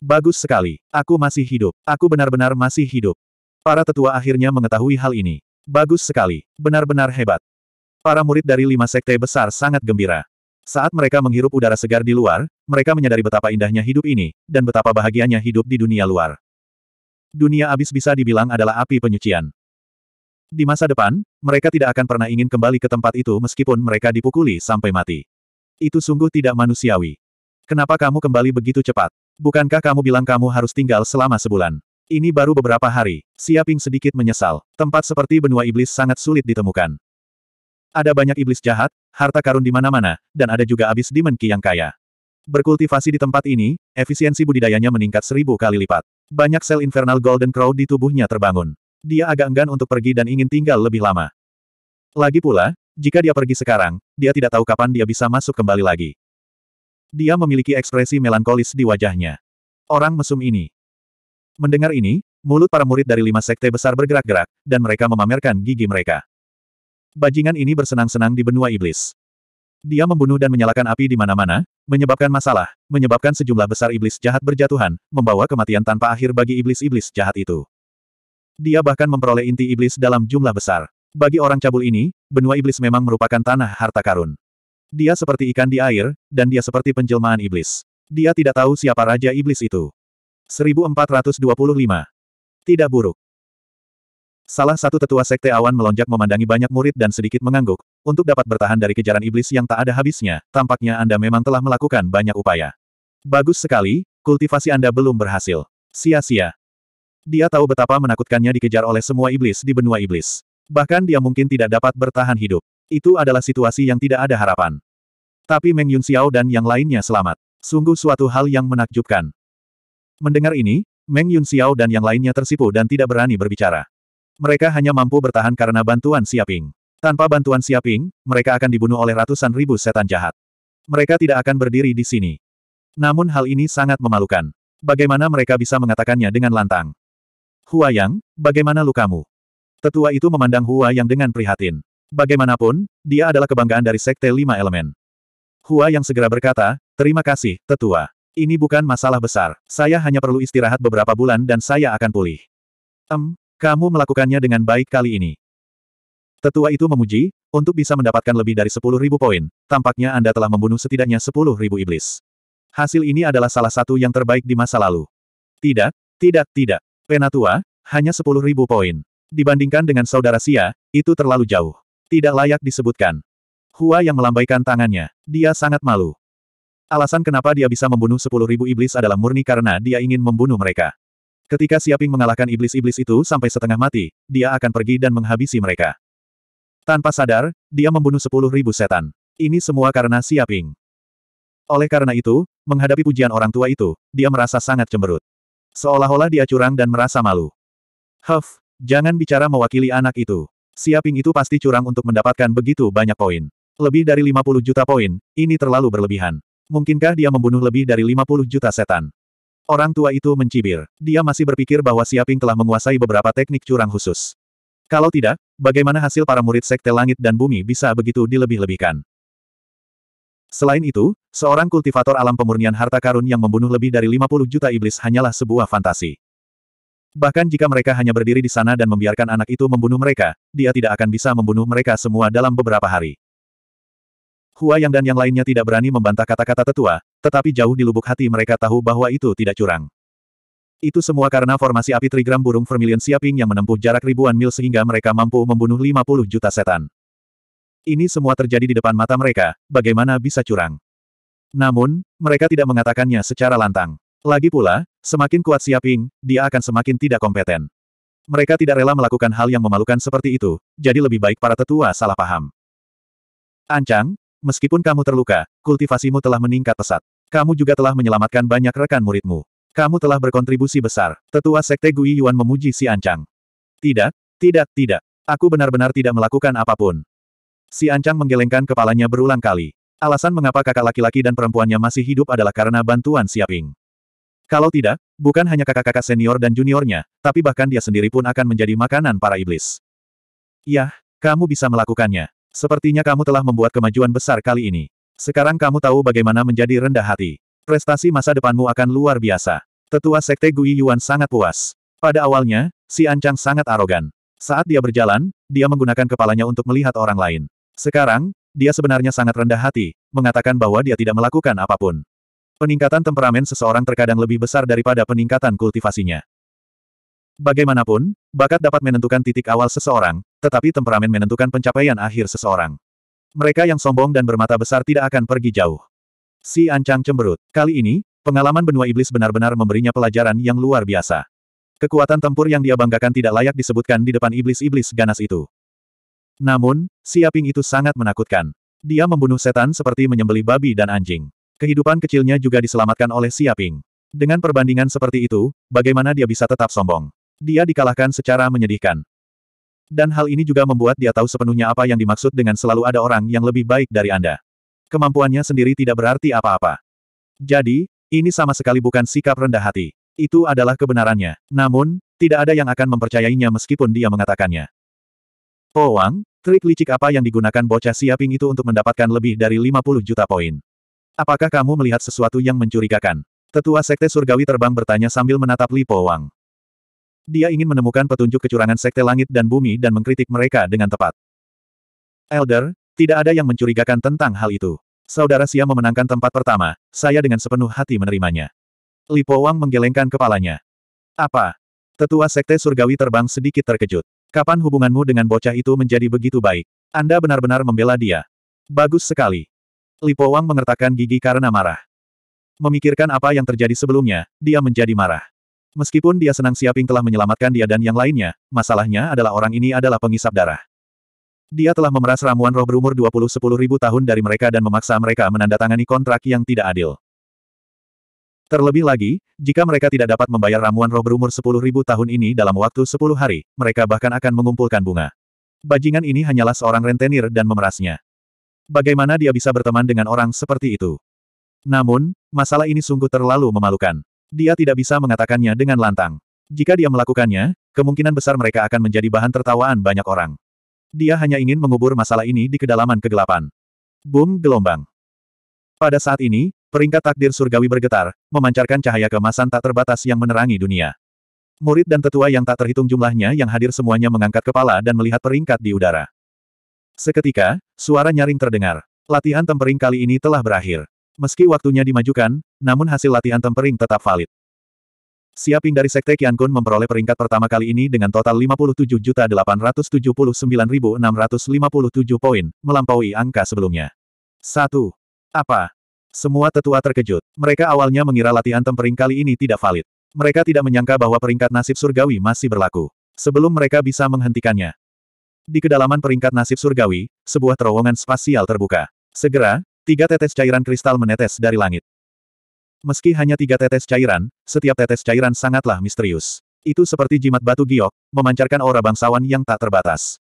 Bagus sekali, aku masih hidup, aku benar-benar masih hidup. Para tetua akhirnya mengetahui hal ini. Bagus sekali, benar-benar hebat. Para murid dari lima sekte besar sangat gembira. Saat mereka menghirup udara segar di luar, mereka menyadari betapa indahnya hidup ini, dan betapa bahagianya hidup di dunia luar. Dunia abis bisa dibilang adalah api penyucian. Di masa depan, mereka tidak akan pernah ingin kembali ke tempat itu meskipun mereka dipukuli sampai mati. Itu sungguh tidak manusiawi. Kenapa kamu kembali begitu cepat? Bukankah kamu bilang kamu harus tinggal selama sebulan? Ini baru beberapa hari. Siaping sedikit menyesal. Tempat seperti benua iblis sangat sulit ditemukan. Ada banyak iblis jahat, harta karun di mana-mana, dan ada juga abis demon ki yang kaya. Berkultivasi di tempat ini, efisiensi budidayanya meningkat seribu kali lipat. Banyak sel infernal golden crow di tubuhnya terbangun. Dia agak enggan untuk pergi dan ingin tinggal lebih lama. Lagi pula, jika dia pergi sekarang, dia tidak tahu kapan dia bisa masuk kembali lagi. Dia memiliki ekspresi melankolis di wajahnya. Orang mesum ini. Mendengar ini, mulut para murid dari lima sekte besar bergerak-gerak, dan mereka memamerkan gigi mereka. Bajingan ini bersenang-senang di benua iblis. Dia membunuh dan menyalakan api di mana-mana, menyebabkan masalah, menyebabkan sejumlah besar iblis jahat berjatuhan, membawa kematian tanpa akhir bagi iblis-iblis jahat itu. Dia bahkan memperoleh inti iblis dalam jumlah besar. Bagi orang cabul ini, benua iblis memang merupakan tanah harta karun. Dia seperti ikan di air, dan dia seperti penjelmaan iblis. Dia tidak tahu siapa raja iblis itu. 1425. Tidak buruk. Salah satu tetua sekte awan melonjak memandangi banyak murid dan sedikit mengangguk. Untuk dapat bertahan dari kejaran iblis yang tak ada habisnya, tampaknya Anda memang telah melakukan banyak upaya. Bagus sekali, kultivasi Anda belum berhasil. Sia-sia. Dia tahu betapa menakutkannya dikejar oleh semua iblis di benua iblis. Bahkan dia mungkin tidak dapat bertahan hidup. Itu adalah situasi yang tidak ada harapan. Tapi Meng Yun Xiao dan yang lainnya selamat. Sungguh suatu hal yang menakjubkan. Mendengar ini, Meng Yun Xiao dan yang lainnya tersipu dan tidak berani berbicara. Mereka hanya mampu bertahan karena bantuan Siaping. Tanpa bantuan Siaping, mereka akan dibunuh oleh ratusan ribu setan jahat. Mereka tidak akan berdiri di sini. Namun hal ini sangat memalukan. Bagaimana mereka bisa mengatakannya dengan lantang? Hua Yang, bagaimana lukamu? Tetua itu memandang Hua Yang dengan prihatin. Bagaimanapun, dia adalah kebanggaan dari Sekte Lima Elemen. Hua Yang segera berkata, terima kasih, tetua. Ini bukan masalah besar. Saya hanya perlu istirahat beberapa bulan dan saya akan pulih. Em, kamu melakukannya dengan baik kali ini. Tetua itu memuji, untuk bisa mendapatkan lebih dari 10.000 poin, tampaknya Anda telah membunuh setidaknya 10.000 iblis. Hasil ini adalah salah satu yang terbaik di masa lalu. Tidak, tidak, tidak. Penatua, hanya 10.000 poin. Dibandingkan dengan saudara Sia, itu terlalu jauh. Tidak layak disebutkan. Hua yang melambaikan tangannya. Dia sangat malu. Alasan kenapa dia bisa membunuh 10.000 iblis adalah murni karena dia ingin membunuh mereka. Ketika Siaping mengalahkan iblis-iblis itu sampai setengah mati, dia akan pergi dan menghabisi mereka. Tanpa sadar, dia membunuh sepuluh ribu setan. Ini semua karena Siaping. Oleh karena itu, menghadapi pujian orang tua itu, dia merasa sangat cemberut. Seolah-olah dia curang dan merasa malu. Huff, jangan bicara mewakili anak itu. Siaping itu pasti curang untuk mendapatkan begitu banyak poin. Lebih dari 50 juta poin, ini terlalu berlebihan. Mungkinkah dia membunuh lebih dari 50 juta setan? Orang tua itu mencibir. Dia masih berpikir bahwa Siaping telah menguasai beberapa teknik curang khusus. Kalau tidak, bagaimana hasil para murid sekte langit dan bumi bisa begitu dilebih-lebihkan? Selain itu, seorang kultivator alam pemurnian harta karun yang membunuh lebih dari 50 juta iblis hanyalah sebuah fantasi. Bahkan jika mereka hanya berdiri di sana dan membiarkan anak itu membunuh mereka, dia tidak akan bisa membunuh mereka semua dalam beberapa hari. Hua Yang dan yang lainnya tidak berani membantah kata-kata tetua, tetapi jauh di lubuk hati mereka tahu bahwa itu tidak curang. Itu semua karena formasi api trigram burung vermilion siaping yang menempuh jarak ribuan mil sehingga mereka mampu membunuh 50 juta setan. Ini semua terjadi di depan mata mereka, bagaimana bisa curang? Namun, mereka tidak mengatakannya secara lantang. Lagi pula, semakin kuat Siaping, dia akan semakin tidak kompeten. Mereka tidak rela melakukan hal yang memalukan seperti itu, jadi lebih baik para tetua salah paham. Ancang, Meskipun kamu terluka, kultivasimu telah meningkat pesat. Kamu juga telah menyelamatkan banyak rekan muridmu. Kamu telah berkontribusi besar. Tetua Sekte Gui Yuan memuji si Ancang. Tidak, tidak, tidak. Aku benar-benar tidak melakukan apapun. Si Ancang menggelengkan kepalanya berulang kali. Alasan mengapa kakak laki-laki dan perempuannya masih hidup adalah karena bantuan Siaping. Kalau tidak, bukan hanya kakak-kakak senior dan juniornya, tapi bahkan dia sendiri pun akan menjadi makanan para iblis. Yah, kamu bisa melakukannya. Sepertinya kamu telah membuat kemajuan besar kali ini. Sekarang kamu tahu bagaimana menjadi rendah hati. Prestasi masa depanmu akan luar biasa. Tetua Sekte Gui Yuan sangat puas. Pada awalnya, si Ancang sangat arogan. Saat dia berjalan, dia menggunakan kepalanya untuk melihat orang lain. Sekarang, dia sebenarnya sangat rendah hati, mengatakan bahwa dia tidak melakukan apapun. Peningkatan temperamen seseorang terkadang lebih besar daripada peningkatan kultivasinya. Bagaimanapun, bakat dapat menentukan titik awal seseorang, tetapi temperamen menentukan pencapaian akhir seseorang. Mereka yang sombong dan bermata besar tidak akan pergi jauh. Si Ancang cemberut. Kali ini, pengalaman benua iblis benar-benar memberinya pelajaran yang luar biasa. Kekuatan tempur yang dia banggakan tidak layak disebutkan di depan iblis-iblis ganas itu. Namun, si Aping itu sangat menakutkan. Dia membunuh setan seperti menyembeli babi dan anjing. Kehidupan kecilnya juga diselamatkan oleh si Aping. Dengan perbandingan seperti itu, bagaimana dia bisa tetap sombong? Dia dikalahkan secara menyedihkan. Dan hal ini juga membuat dia tahu sepenuhnya apa yang dimaksud dengan selalu ada orang yang lebih baik dari Anda. Kemampuannya sendiri tidak berarti apa-apa. Jadi, ini sama sekali bukan sikap rendah hati. Itu adalah kebenarannya. Namun, tidak ada yang akan mempercayainya meskipun dia mengatakannya. Po oh, Wang, trik licik apa yang digunakan bocah Siaping itu untuk mendapatkan lebih dari 50 juta poin? Apakah kamu melihat sesuatu yang mencurigakan? Tetua Sekte Surgawi terbang bertanya sambil menatap Li Po Wang. Dia ingin menemukan petunjuk kecurangan sekte langit dan bumi dan mengkritik mereka dengan tepat. Elder, tidak ada yang mencurigakan tentang hal itu. Saudara Sia memenangkan tempat pertama, saya dengan sepenuh hati menerimanya. Lipo Wang menggelengkan kepalanya. Apa? Tetua Sekte Surgawi terbang sedikit terkejut. Kapan hubunganmu dengan bocah itu menjadi begitu baik? Anda benar-benar membela dia. Bagus sekali. Lipo Wang mengertakkan gigi karena marah. Memikirkan apa yang terjadi sebelumnya, dia menjadi marah. Meskipun dia senang Siaping telah menyelamatkan dia dan yang lainnya, masalahnya adalah orang ini adalah pengisap darah. Dia telah memeras ramuan roh berumur 20-10 ribu tahun dari mereka dan memaksa mereka menandatangani kontrak yang tidak adil. Terlebih lagi, jika mereka tidak dapat membayar ramuan roh berumur 10 ribu tahun ini dalam waktu 10 hari, mereka bahkan akan mengumpulkan bunga. Bajingan ini hanyalah seorang rentenir dan memerasnya. Bagaimana dia bisa berteman dengan orang seperti itu? Namun, masalah ini sungguh terlalu memalukan. Dia tidak bisa mengatakannya dengan lantang. Jika dia melakukannya, kemungkinan besar mereka akan menjadi bahan tertawaan banyak orang. Dia hanya ingin mengubur masalah ini di kedalaman kegelapan. Boom gelombang. Pada saat ini, peringkat takdir surgawi bergetar, memancarkan cahaya kemasan tak terbatas yang menerangi dunia. Murid dan tetua yang tak terhitung jumlahnya yang hadir semuanya mengangkat kepala dan melihat peringkat di udara. Seketika, suara nyaring terdengar. Latihan tempering kali ini telah berakhir. Meski waktunya dimajukan, namun hasil latihan tempering tetap valid. Siaping dari Sekte Kian Kun memperoleh peringkat pertama kali ini dengan total 57.879.657 poin, melampaui angka sebelumnya. 1. Apa? Semua tetua terkejut. Mereka awalnya mengira latihan tempering kali ini tidak valid. Mereka tidak menyangka bahwa peringkat nasib surgawi masih berlaku. Sebelum mereka bisa menghentikannya. Di kedalaman peringkat nasib surgawi, sebuah terowongan spasial terbuka. Segera, Tiga tetes cairan kristal menetes dari langit. Meski hanya tiga tetes cairan, setiap tetes cairan sangatlah misterius. Itu seperti jimat batu giok, memancarkan aura bangsawan yang tak terbatas.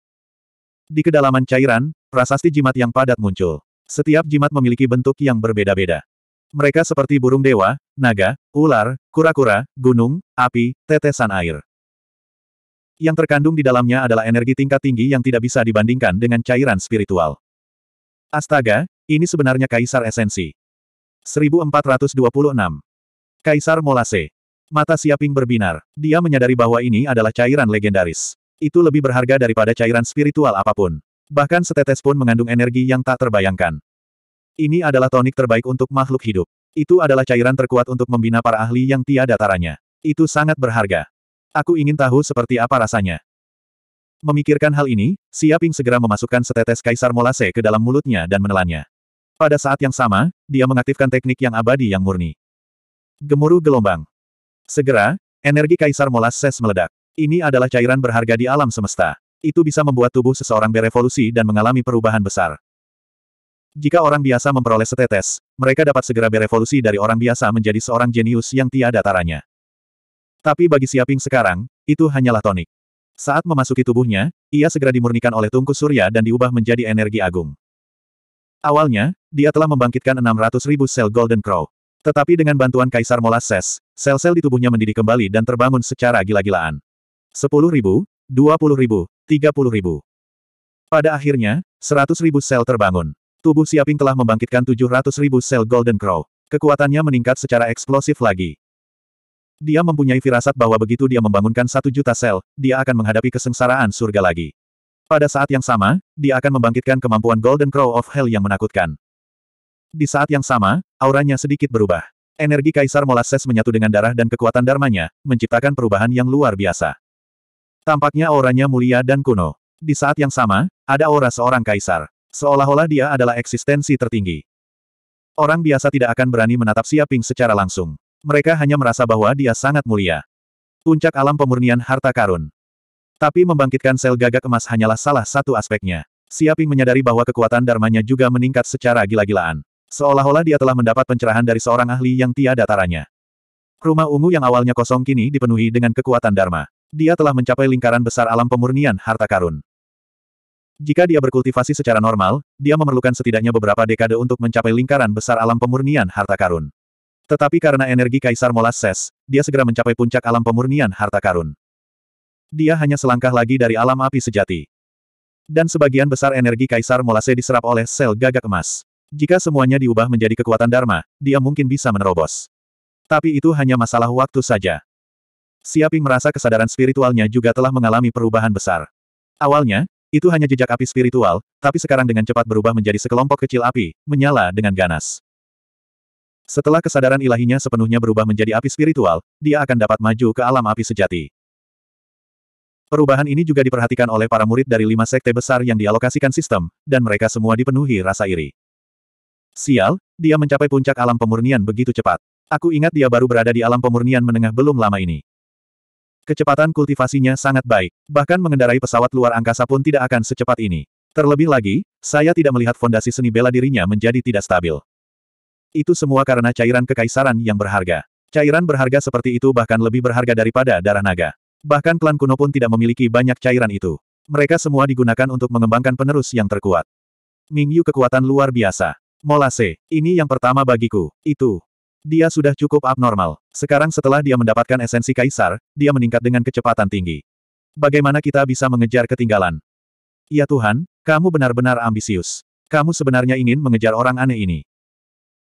Di kedalaman cairan, prasasti jimat yang padat muncul. Setiap jimat memiliki bentuk yang berbeda-beda. Mereka seperti burung dewa, naga, ular, kura-kura, gunung, api, tetesan air. Yang terkandung di dalamnya adalah energi tingkat tinggi yang tidak bisa dibandingkan dengan cairan spiritual. Astaga, ini sebenarnya Kaisar Esensi. 1426. Kaisar Molase. Mata Siaping berbinar. Dia menyadari bahwa ini adalah cairan legendaris. Itu lebih berharga daripada cairan spiritual apapun. Bahkan setetes pun mengandung energi yang tak terbayangkan. Ini adalah tonik terbaik untuk makhluk hidup. Itu adalah cairan terkuat untuk membina para ahli yang tiada taranya. Itu sangat berharga. Aku ingin tahu seperti apa rasanya. Memikirkan hal ini, Siaping segera memasukkan setetes kaisar molase ke dalam mulutnya dan menelannya. Pada saat yang sama, dia mengaktifkan teknik yang abadi yang murni. Gemuruh gelombang. Segera, energi Kaisar Molasses meledak. Ini adalah cairan berharga di alam semesta. Itu bisa membuat tubuh seseorang berevolusi dan mengalami perubahan besar. Jika orang biasa memperoleh setetes, mereka dapat segera berevolusi dari orang biasa menjadi seorang jenius yang tiada taranya. Tapi bagi Siaping sekarang, itu hanyalah tonik. Saat memasuki tubuhnya, ia segera dimurnikan oleh tungku surya dan diubah menjadi energi agung. Awalnya, dia telah membangkitkan 600 ribu sel Golden Crow. Tetapi dengan bantuan Kaisar Molasses, sel-sel di tubuhnya mendidih kembali dan terbangun secara gila-gilaan. 10 ribu, 20 ribu, 30 ribu. Pada akhirnya, 100 ribu sel terbangun. Tubuh Siaping telah membangkitkan 700 ribu sel Golden Crow. Kekuatannya meningkat secara eksplosif lagi. Dia mempunyai firasat bahwa begitu dia membangunkan satu juta sel, dia akan menghadapi kesengsaraan surga lagi. Pada saat yang sama, dia akan membangkitkan kemampuan Golden Crow of Hell yang menakutkan. Di saat yang sama, auranya sedikit berubah. Energi Kaisar Molasses menyatu dengan darah dan kekuatan Darmanya, menciptakan perubahan yang luar biasa. Tampaknya auranya mulia dan kuno. Di saat yang sama, ada aura seorang kaisar. Seolah-olah dia adalah eksistensi tertinggi. Orang biasa tidak akan berani menatap Siaping secara langsung. Mereka hanya merasa bahwa dia sangat mulia. Puncak alam pemurnian harta karun. Tapi membangkitkan sel gagak emas hanyalah salah satu aspeknya. Siaping menyadari bahwa kekuatan darmanya juga meningkat secara gila-gilaan. Seolah-olah dia telah mendapat pencerahan dari seorang ahli yang tiada taranya. Rumah ungu yang awalnya kosong kini dipenuhi dengan kekuatan dharma. Dia telah mencapai lingkaran besar alam pemurnian harta karun. Jika dia berkultivasi secara normal, dia memerlukan setidaknya beberapa dekade untuk mencapai lingkaran besar alam pemurnian harta karun. Tetapi karena energi Kaisar Molasses, dia segera mencapai puncak alam pemurnian harta karun. Dia hanya selangkah lagi dari alam api sejati. Dan sebagian besar energi Kaisar Molase diserap oleh sel gagak emas. Jika semuanya diubah menjadi kekuatan Dharma, dia mungkin bisa menerobos. Tapi itu hanya masalah waktu saja. Siaping merasa kesadaran spiritualnya juga telah mengalami perubahan besar. Awalnya, itu hanya jejak api spiritual, tapi sekarang dengan cepat berubah menjadi sekelompok kecil api, menyala dengan ganas. Setelah kesadaran ilahinya sepenuhnya berubah menjadi api spiritual, dia akan dapat maju ke alam api sejati. Perubahan ini juga diperhatikan oleh para murid dari lima sekte besar yang dialokasikan sistem, dan mereka semua dipenuhi rasa iri. Sial, dia mencapai puncak alam pemurnian begitu cepat. Aku ingat dia baru berada di alam pemurnian menengah belum lama ini. Kecepatan kultivasinya sangat baik, bahkan mengendarai pesawat luar angkasa pun tidak akan secepat ini. Terlebih lagi, saya tidak melihat fondasi seni bela dirinya menjadi tidak stabil. Itu semua karena cairan kekaisaran yang berharga. Cairan berharga seperti itu bahkan lebih berharga daripada darah naga. Bahkan klan kuno pun tidak memiliki banyak cairan itu. Mereka semua digunakan untuk mengembangkan penerus yang terkuat. Mingyu kekuatan luar biasa. Molase, ini yang pertama bagiku. Itu. Dia sudah cukup abnormal. Sekarang setelah dia mendapatkan esensi kaisar, dia meningkat dengan kecepatan tinggi. Bagaimana kita bisa mengejar ketinggalan? Ya Tuhan, kamu benar-benar ambisius. Kamu sebenarnya ingin mengejar orang aneh ini.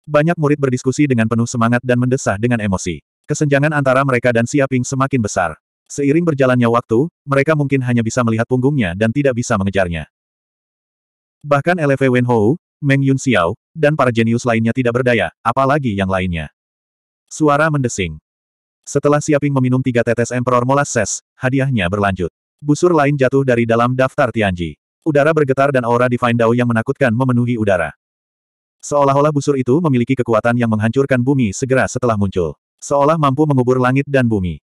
Banyak murid berdiskusi dengan penuh semangat dan mendesah dengan emosi. Kesenjangan antara mereka dan Siaping semakin besar. Seiring berjalannya waktu, mereka mungkin hanya bisa melihat punggungnya dan tidak bisa mengejarnya. Bahkan LV Wenhou, Meng Yun Xiao, dan para jenius lainnya tidak berdaya, apalagi yang lainnya. Suara mendesing. Setelah Siaping meminum tiga tetes Emperor Molasses, hadiahnya berlanjut. Busur lain jatuh dari dalam daftar Tianji. Udara bergetar dan aura Divine Dao yang menakutkan memenuhi udara. Seolah-olah busur itu memiliki kekuatan yang menghancurkan bumi segera setelah muncul. Seolah mampu mengubur langit dan bumi.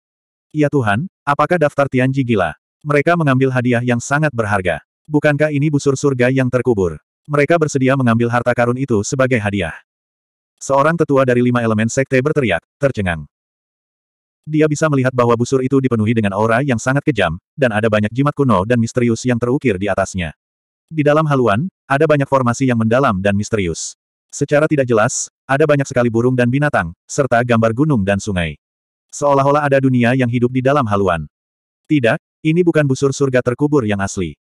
Ya Tuhan, apakah daftar Tianji gila? Mereka mengambil hadiah yang sangat berharga. Bukankah ini busur surga yang terkubur? Mereka bersedia mengambil harta karun itu sebagai hadiah. Seorang tetua dari lima elemen sekte berteriak, tercengang. Dia bisa melihat bahwa busur itu dipenuhi dengan aura yang sangat kejam, dan ada banyak jimat kuno dan misterius yang terukir di atasnya. Di dalam haluan, ada banyak formasi yang mendalam dan misterius. Secara tidak jelas, ada banyak sekali burung dan binatang, serta gambar gunung dan sungai. Seolah-olah ada dunia yang hidup di dalam haluan. Tidak, ini bukan busur surga terkubur yang asli.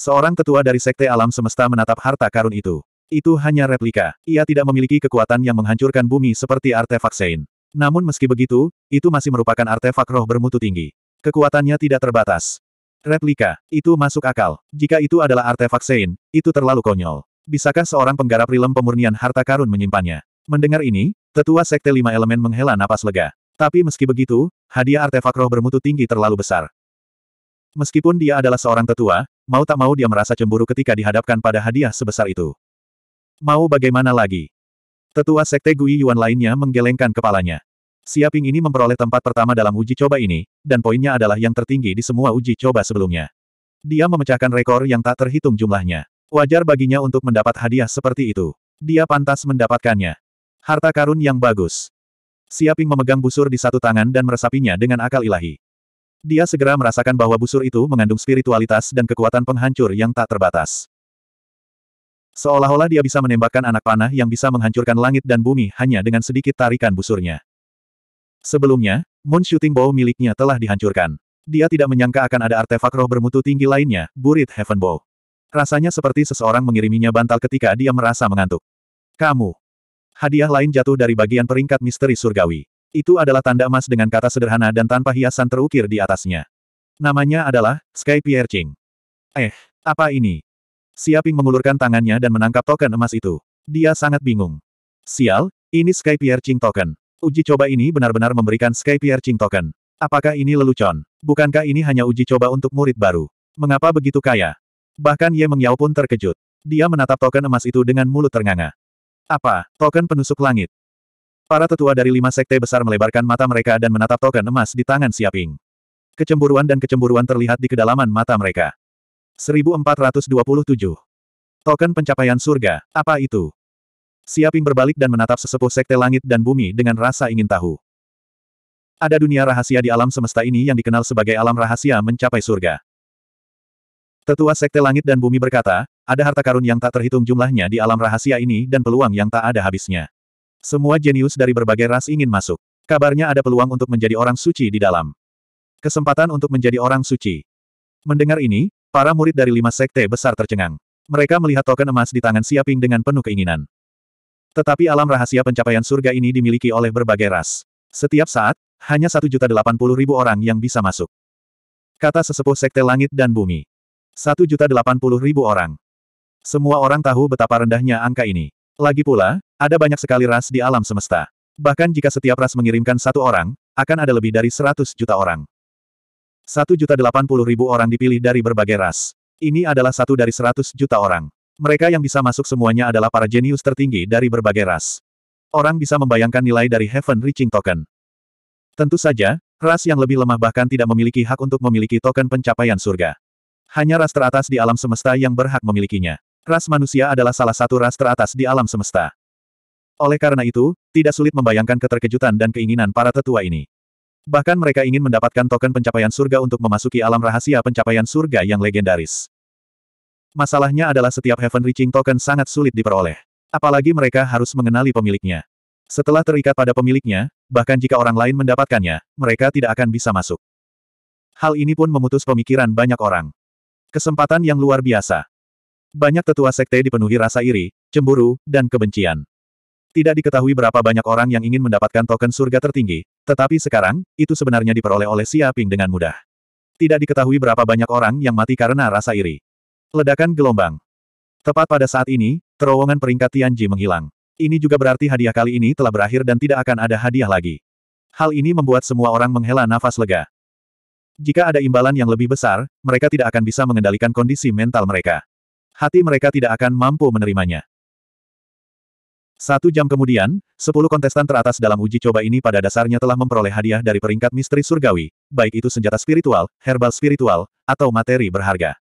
Seorang tetua dari Sekte Alam Semesta menatap harta karun itu. Itu hanya replika. Ia tidak memiliki kekuatan yang menghancurkan bumi seperti artefak Sein. Namun meski begitu, itu masih merupakan artefak roh bermutu tinggi. Kekuatannya tidak terbatas. Replika, itu masuk akal. Jika itu adalah artefak Sein, itu terlalu konyol. Bisakah seorang penggarap rilem pemurnian harta karun menyimpannya? Mendengar ini, tetua Sekte Lima Elemen menghela napas lega. Tapi meski begitu, hadiah artefak roh bermutu tinggi terlalu besar. Meskipun dia adalah seorang tetua, mau tak mau dia merasa cemburu ketika dihadapkan pada hadiah sebesar itu. Mau bagaimana lagi? Tetua Sekte Gui Yuan lainnya menggelengkan kepalanya. Siaping ini memperoleh tempat pertama dalam uji coba ini, dan poinnya adalah yang tertinggi di semua uji coba sebelumnya. Dia memecahkan rekor yang tak terhitung jumlahnya. Wajar baginya untuk mendapat hadiah seperti itu. Dia pantas mendapatkannya. Harta karun yang bagus. Siaping memegang busur di satu tangan dan meresapinya dengan akal ilahi. Dia segera merasakan bahwa busur itu mengandung spiritualitas dan kekuatan penghancur yang tak terbatas. Seolah-olah dia bisa menembakkan anak panah yang bisa menghancurkan langit dan bumi hanya dengan sedikit tarikan busurnya. Sebelumnya, Moon Shooting Bow miliknya telah dihancurkan. Dia tidak menyangka akan ada artefak roh bermutu tinggi lainnya, Burit Heaven Bow. Rasanya seperti seseorang mengiriminya bantal ketika dia merasa mengantuk. Kamu. Hadiah lain jatuh dari bagian peringkat misteri surgawi. Itu adalah tanda emas dengan kata sederhana dan tanpa hiasan terukir di atasnya. Namanya adalah Sky Piercing. Eh, apa ini? Siaping mengulurkan tangannya dan menangkap token emas itu. Dia sangat bingung. Sial, ini Sky Piercing Token. Uji coba ini benar-benar memberikan Sky Piercing Token. Apakah ini lelucon? Bukankah ini hanya uji coba untuk murid baru? Mengapa begitu kaya? Bahkan Ye Mengyao pun terkejut. Dia menatap token emas itu dengan mulut ternganga. Apa? Token penusuk langit. Para tetua dari lima sekte besar melebarkan mata mereka dan menatap token emas di tangan Siaping. Kecemburuan dan kecemburuan terlihat di kedalaman mata mereka. 1427. Token pencapaian surga, apa itu? Siaping berbalik dan menatap sesepuh sekte langit dan bumi dengan rasa ingin tahu. Ada dunia rahasia di alam semesta ini yang dikenal sebagai alam rahasia mencapai surga. Tetua Sekte Langit dan Bumi berkata, ada harta karun yang tak terhitung jumlahnya di alam rahasia ini dan peluang yang tak ada habisnya. Semua jenius dari berbagai ras ingin masuk. Kabarnya ada peluang untuk menjadi orang suci di dalam. Kesempatan untuk menjadi orang suci. Mendengar ini, para murid dari lima sekte besar tercengang. Mereka melihat token emas di tangan Siaping dengan penuh keinginan. Tetapi alam rahasia pencapaian surga ini dimiliki oleh berbagai ras. Setiap saat, hanya satu 1.080.000 orang yang bisa masuk. Kata sesepuh sekte langit dan bumi. Satu 1.080.000 orang. Semua orang tahu betapa rendahnya angka ini. Lagi pula, ada banyak sekali ras di alam semesta. Bahkan jika setiap ras mengirimkan satu orang, akan ada lebih dari 100 juta orang. Satu juta delapan puluh ribu orang dipilih dari berbagai ras. Ini adalah satu dari seratus juta orang. Mereka yang bisa masuk semuanya adalah para jenius tertinggi dari berbagai ras. Orang bisa membayangkan nilai dari Heaven Reaching Token. Tentu saja, ras yang lebih lemah bahkan tidak memiliki hak untuk memiliki token pencapaian surga. Hanya ras teratas di alam semesta yang berhak memilikinya. Ras manusia adalah salah satu ras teratas di alam semesta. Oleh karena itu, tidak sulit membayangkan keterkejutan dan keinginan para tetua ini. Bahkan mereka ingin mendapatkan token pencapaian surga untuk memasuki alam rahasia pencapaian surga yang legendaris. Masalahnya adalah setiap Heaven Reaching Token sangat sulit diperoleh. Apalagi mereka harus mengenali pemiliknya. Setelah terikat pada pemiliknya, bahkan jika orang lain mendapatkannya, mereka tidak akan bisa masuk. Hal ini pun memutus pemikiran banyak orang. Kesempatan yang luar biasa. Banyak tetua sekte dipenuhi rasa iri, cemburu, dan kebencian. Tidak diketahui berapa banyak orang yang ingin mendapatkan token surga tertinggi, tetapi sekarang, itu sebenarnya diperoleh oleh Ping dengan mudah. Tidak diketahui berapa banyak orang yang mati karena rasa iri. Ledakan gelombang. Tepat pada saat ini, terowongan peringkat Tianji menghilang. Ini juga berarti hadiah kali ini telah berakhir dan tidak akan ada hadiah lagi. Hal ini membuat semua orang menghela nafas lega. Jika ada imbalan yang lebih besar, mereka tidak akan bisa mengendalikan kondisi mental mereka hati mereka tidak akan mampu menerimanya. Satu jam kemudian, sepuluh kontestan teratas dalam uji coba ini pada dasarnya telah memperoleh hadiah dari peringkat misteri surgawi, baik itu senjata spiritual, herbal spiritual, atau materi berharga.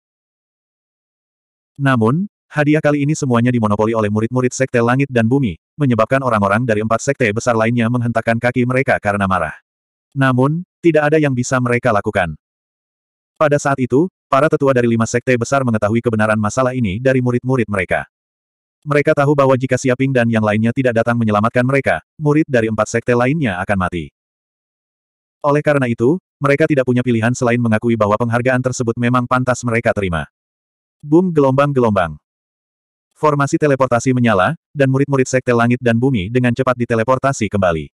Namun, hadiah kali ini semuanya dimonopoli oleh murid-murid Sekte Langit dan Bumi, menyebabkan orang-orang dari empat sekte besar lainnya menghentakkan kaki mereka karena marah. Namun, tidak ada yang bisa mereka lakukan. Pada saat itu, Para tetua dari lima sekte besar mengetahui kebenaran masalah ini dari murid-murid mereka. Mereka tahu bahwa jika Siaping dan yang lainnya tidak datang menyelamatkan mereka, murid dari empat sekte lainnya akan mati. Oleh karena itu, mereka tidak punya pilihan selain mengakui bahwa penghargaan tersebut memang pantas mereka terima. Boom gelombang-gelombang. Formasi teleportasi menyala, dan murid-murid sekte langit dan bumi dengan cepat diteleportasi kembali.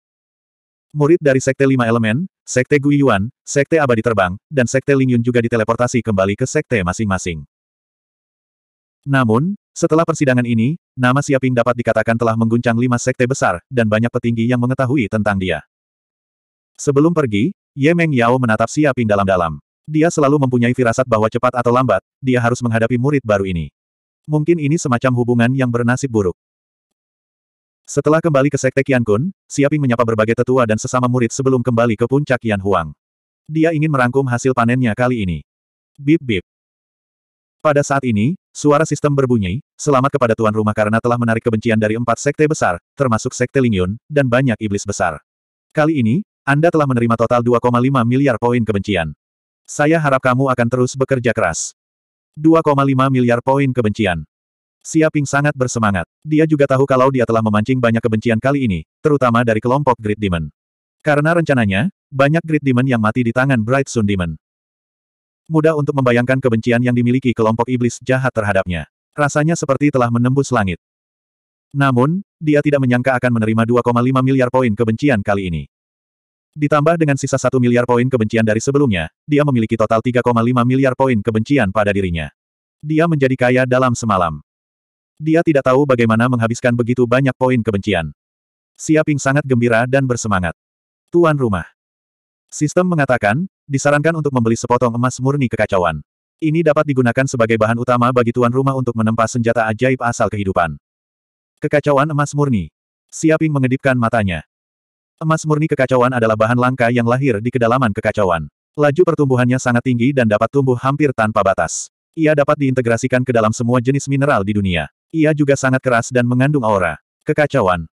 Murid dari Sekte Lima Elemen, Sekte Guiyuan, Sekte Abadi Terbang, dan Sekte Lingyun juga diteleportasi kembali ke Sekte masing-masing. Namun, setelah persidangan ini, nama Siaping dapat dikatakan telah mengguncang lima sekte besar, dan banyak petinggi yang mengetahui tentang dia. Sebelum pergi, Ye Meng Yao menatap Siaping dalam-dalam. Dia selalu mempunyai firasat bahwa cepat atau lambat, dia harus menghadapi murid baru ini. Mungkin ini semacam hubungan yang bernasib buruk. Setelah kembali ke Sekte Kian Kun, Siaping menyapa berbagai tetua dan sesama murid sebelum kembali ke puncak Yan Huang. Dia ingin merangkum hasil panennya kali ini. Bip-bip. Pada saat ini, suara sistem berbunyi, selamat kepada tuan rumah karena telah menarik kebencian dari empat sekte besar, termasuk sekte Lingyun, dan banyak iblis besar. Kali ini, Anda telah menerima total 2,5 miliar poin kebencian. Saya harap kamu akan terus bekerja keras. 2,5 miliar poin kebencian. Xia Ping sangat bersemangat. Dia juga tahu kalau dia telah memancing banyak kebencian kali ini, terutama dari kelompok Great Demon. Karena rencananya, banyak Great Demon yang mati di tangan Bright Sun Demon. Mudah untuk membayangkan kebencian yang dimiliki kelompok iblis jahat terhadapnya. Rasanya seperti telah menembus langit. Namun, dia tidak menyangka akan menerima 2,5 miliar poin kebencian kali ini. Ditambah dengan sisa 1 miliar poin kebencian dari sebelumnya, dia memiliki total 3,5 miliar poin kebencian pada dirinya. Dia menjadi kaya dalam semalam. Dia tidak tahu bagaimana menghabiskan begitu banyak poin kebencian. Siaping sangat gembira dan bersemangat. Tuan rumah. Sistem mengatakan, disarankan untuk membeli sepotong emas murni kekacauan. Ini dapat digunakan sebagai bahan utama bagi tuan rumah untuk menempa senjata ajaib asal kehidupan. Kekacauan emas murni. Siaping mengedipkan matanya. Emas murni kekacauan adalah bahan langka yang lahir di kedalaman kekacauan. Laju pertumbuhannya sangat tinggi dan dapat tumbuh hampir tanpa batas. Ia dapat diintegrasikan ke dalam semua jenis mineral di dunia. Ia juga sangat keras dan mengandung aura. Kekacauan.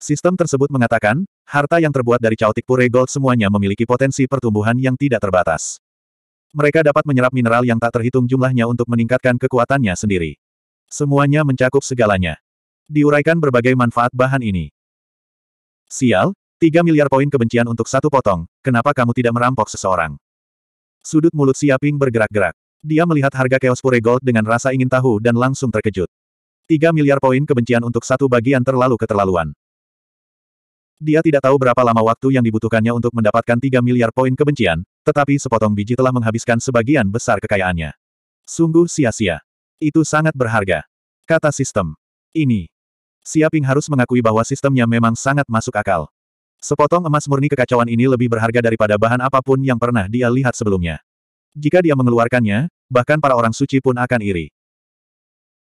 Sistem tersebut mengatakan, harta yang terbuat dari caotik pure gold semuanya memiliki potensi pertumbuhan yang tidak terbatas. Mereka dapat menyerap mineral yang tak terhitung jumlahnya untuk meningkatkan kekuatannya sendiri. Semuanya mencakup segalanya. Diuraikan berbagai manfaat bahan ini. Sial, 3 miliar poin kebencian untuk satu potong, kenapa kamu tidak merampok seseorang? Sudut mulut Siaping bergerak-gerak. Dia melihat harga Chaos Pure Gold dengan rasa ingin tahu dan langsung terkejut. 3 miliar poin kebencian untuk satu bagian terlalu keterlaluan. Dia tidak tahu berapa lama waktu yang dibutuhkannya untuk mendapatkan 3 miliar poin kebencian, tetapi sepotong biji telah menghabiskan sebagian besar kekayaannya. Sungguh sia-sia. Itu sangat berharga. Kata sistem. Ini. Siaping harus mengakui bahwa sistemnya memang sangat masuk akal. Sepotong emas murni kekacauan ini lebih berharga daripada bahan apapun yang pernah dia lihat sebelumnya. Jika dia mengeluarkannya, bahkan para orang suci pun akan iri.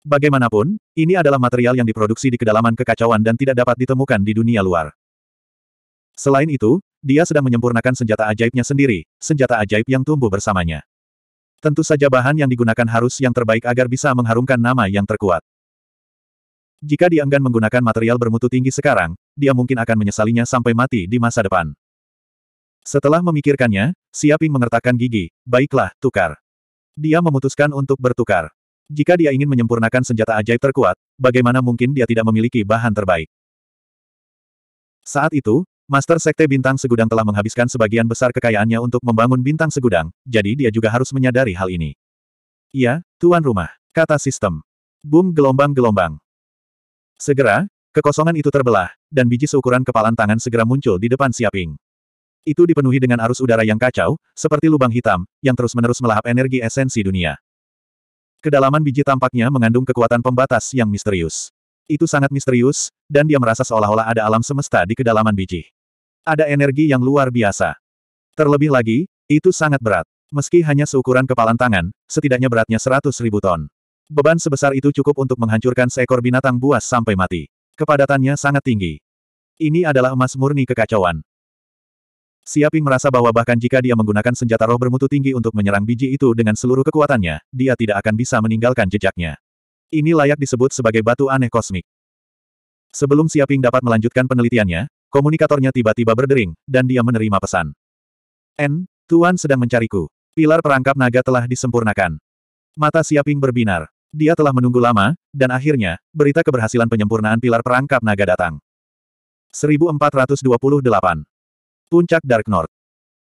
Bagaimanapun, ini adalah material yang diproduksi di kedalaman kekacauan dan tidak dapat ditemukan di dunia luar. Selain itu, dia sedang menyempurnakan senjata ajaibnya sendiri, senjata ajaib yang tumbuh bersamanya. Tentu saja bahan yang digunakan harus yang terbaik agar bisa mengharumkan nama yang terkuat. Jika dia enggan menggunakan material bermutu tinggi sekarang, dia mungkin akan menyesalinya sampai mati di masa depan. Setelah memikirkannya, Siaping mengertakkan gigi, baiklah, tukar. Dia memutuskan untuk bertukar. Jika dia ingin menyempurnakan senjata ajaib terkuat, bagaimana mungkin dia tidak memiliki bahan terbaik? Saat itu, Master Sekte Bintang Segudang telah menghabiskan sebagian besar kekayaannya untuk membangun Bintang Segudang, jadi dia juga harus menyadari hal ini. Iya, tuan rumah, kata sistem. Boom gelombang-gelombang. Segera, kekosongan itu terbelah, dan biji seukuran kepalan tangan segera muncul di depan Siaping itu dipenuhi dengan arus udara yang kacau, seperti lubang hitam, yang terus-menerus melahap energi esensi dunia. Kedalaman biji tampaknya mengandung kekuatan pembatas yang misterius. Itu sangat misterius, dan dia merasa seolah-olah ada alam semesta di kedalaman biji. Ada energi yang luar biasa. Terlebih lagi, itu sangat berat. Meski hanya seukuran kepalan tangan, setidaknya beratnya 100 ribu ton. Beban sebesar itu cukup untuk menghancurkan seekor binatang buas sampai mati. Kepadatannya sangat tinggi. Ini adalah emas murni kekacauan. Siaping merasa bahwa bahkan jika dia menggunakan senjata roh bermutu tinggi untuk menyerang biji itu dengan seluruh kekuatannya, dia tidak akan bisa meninggalkan jejaknya. Ini layak disebut sebagai batu aneh kosmik. Sebelum Siaping dapat melanjutkan penelitiannya, komunikatornya tiba-tiba berdering, dan dia menerima pesan. N, Tuan sedang mencariku. Pilar perangkap naga telah disempurnakan. Mata Siaping berbinar. Dia telah menunggu lama, dan akhirnya, berita keberhasilan penyempurnaan pilar perangkap naga datang. 1428 Puncak Dark North.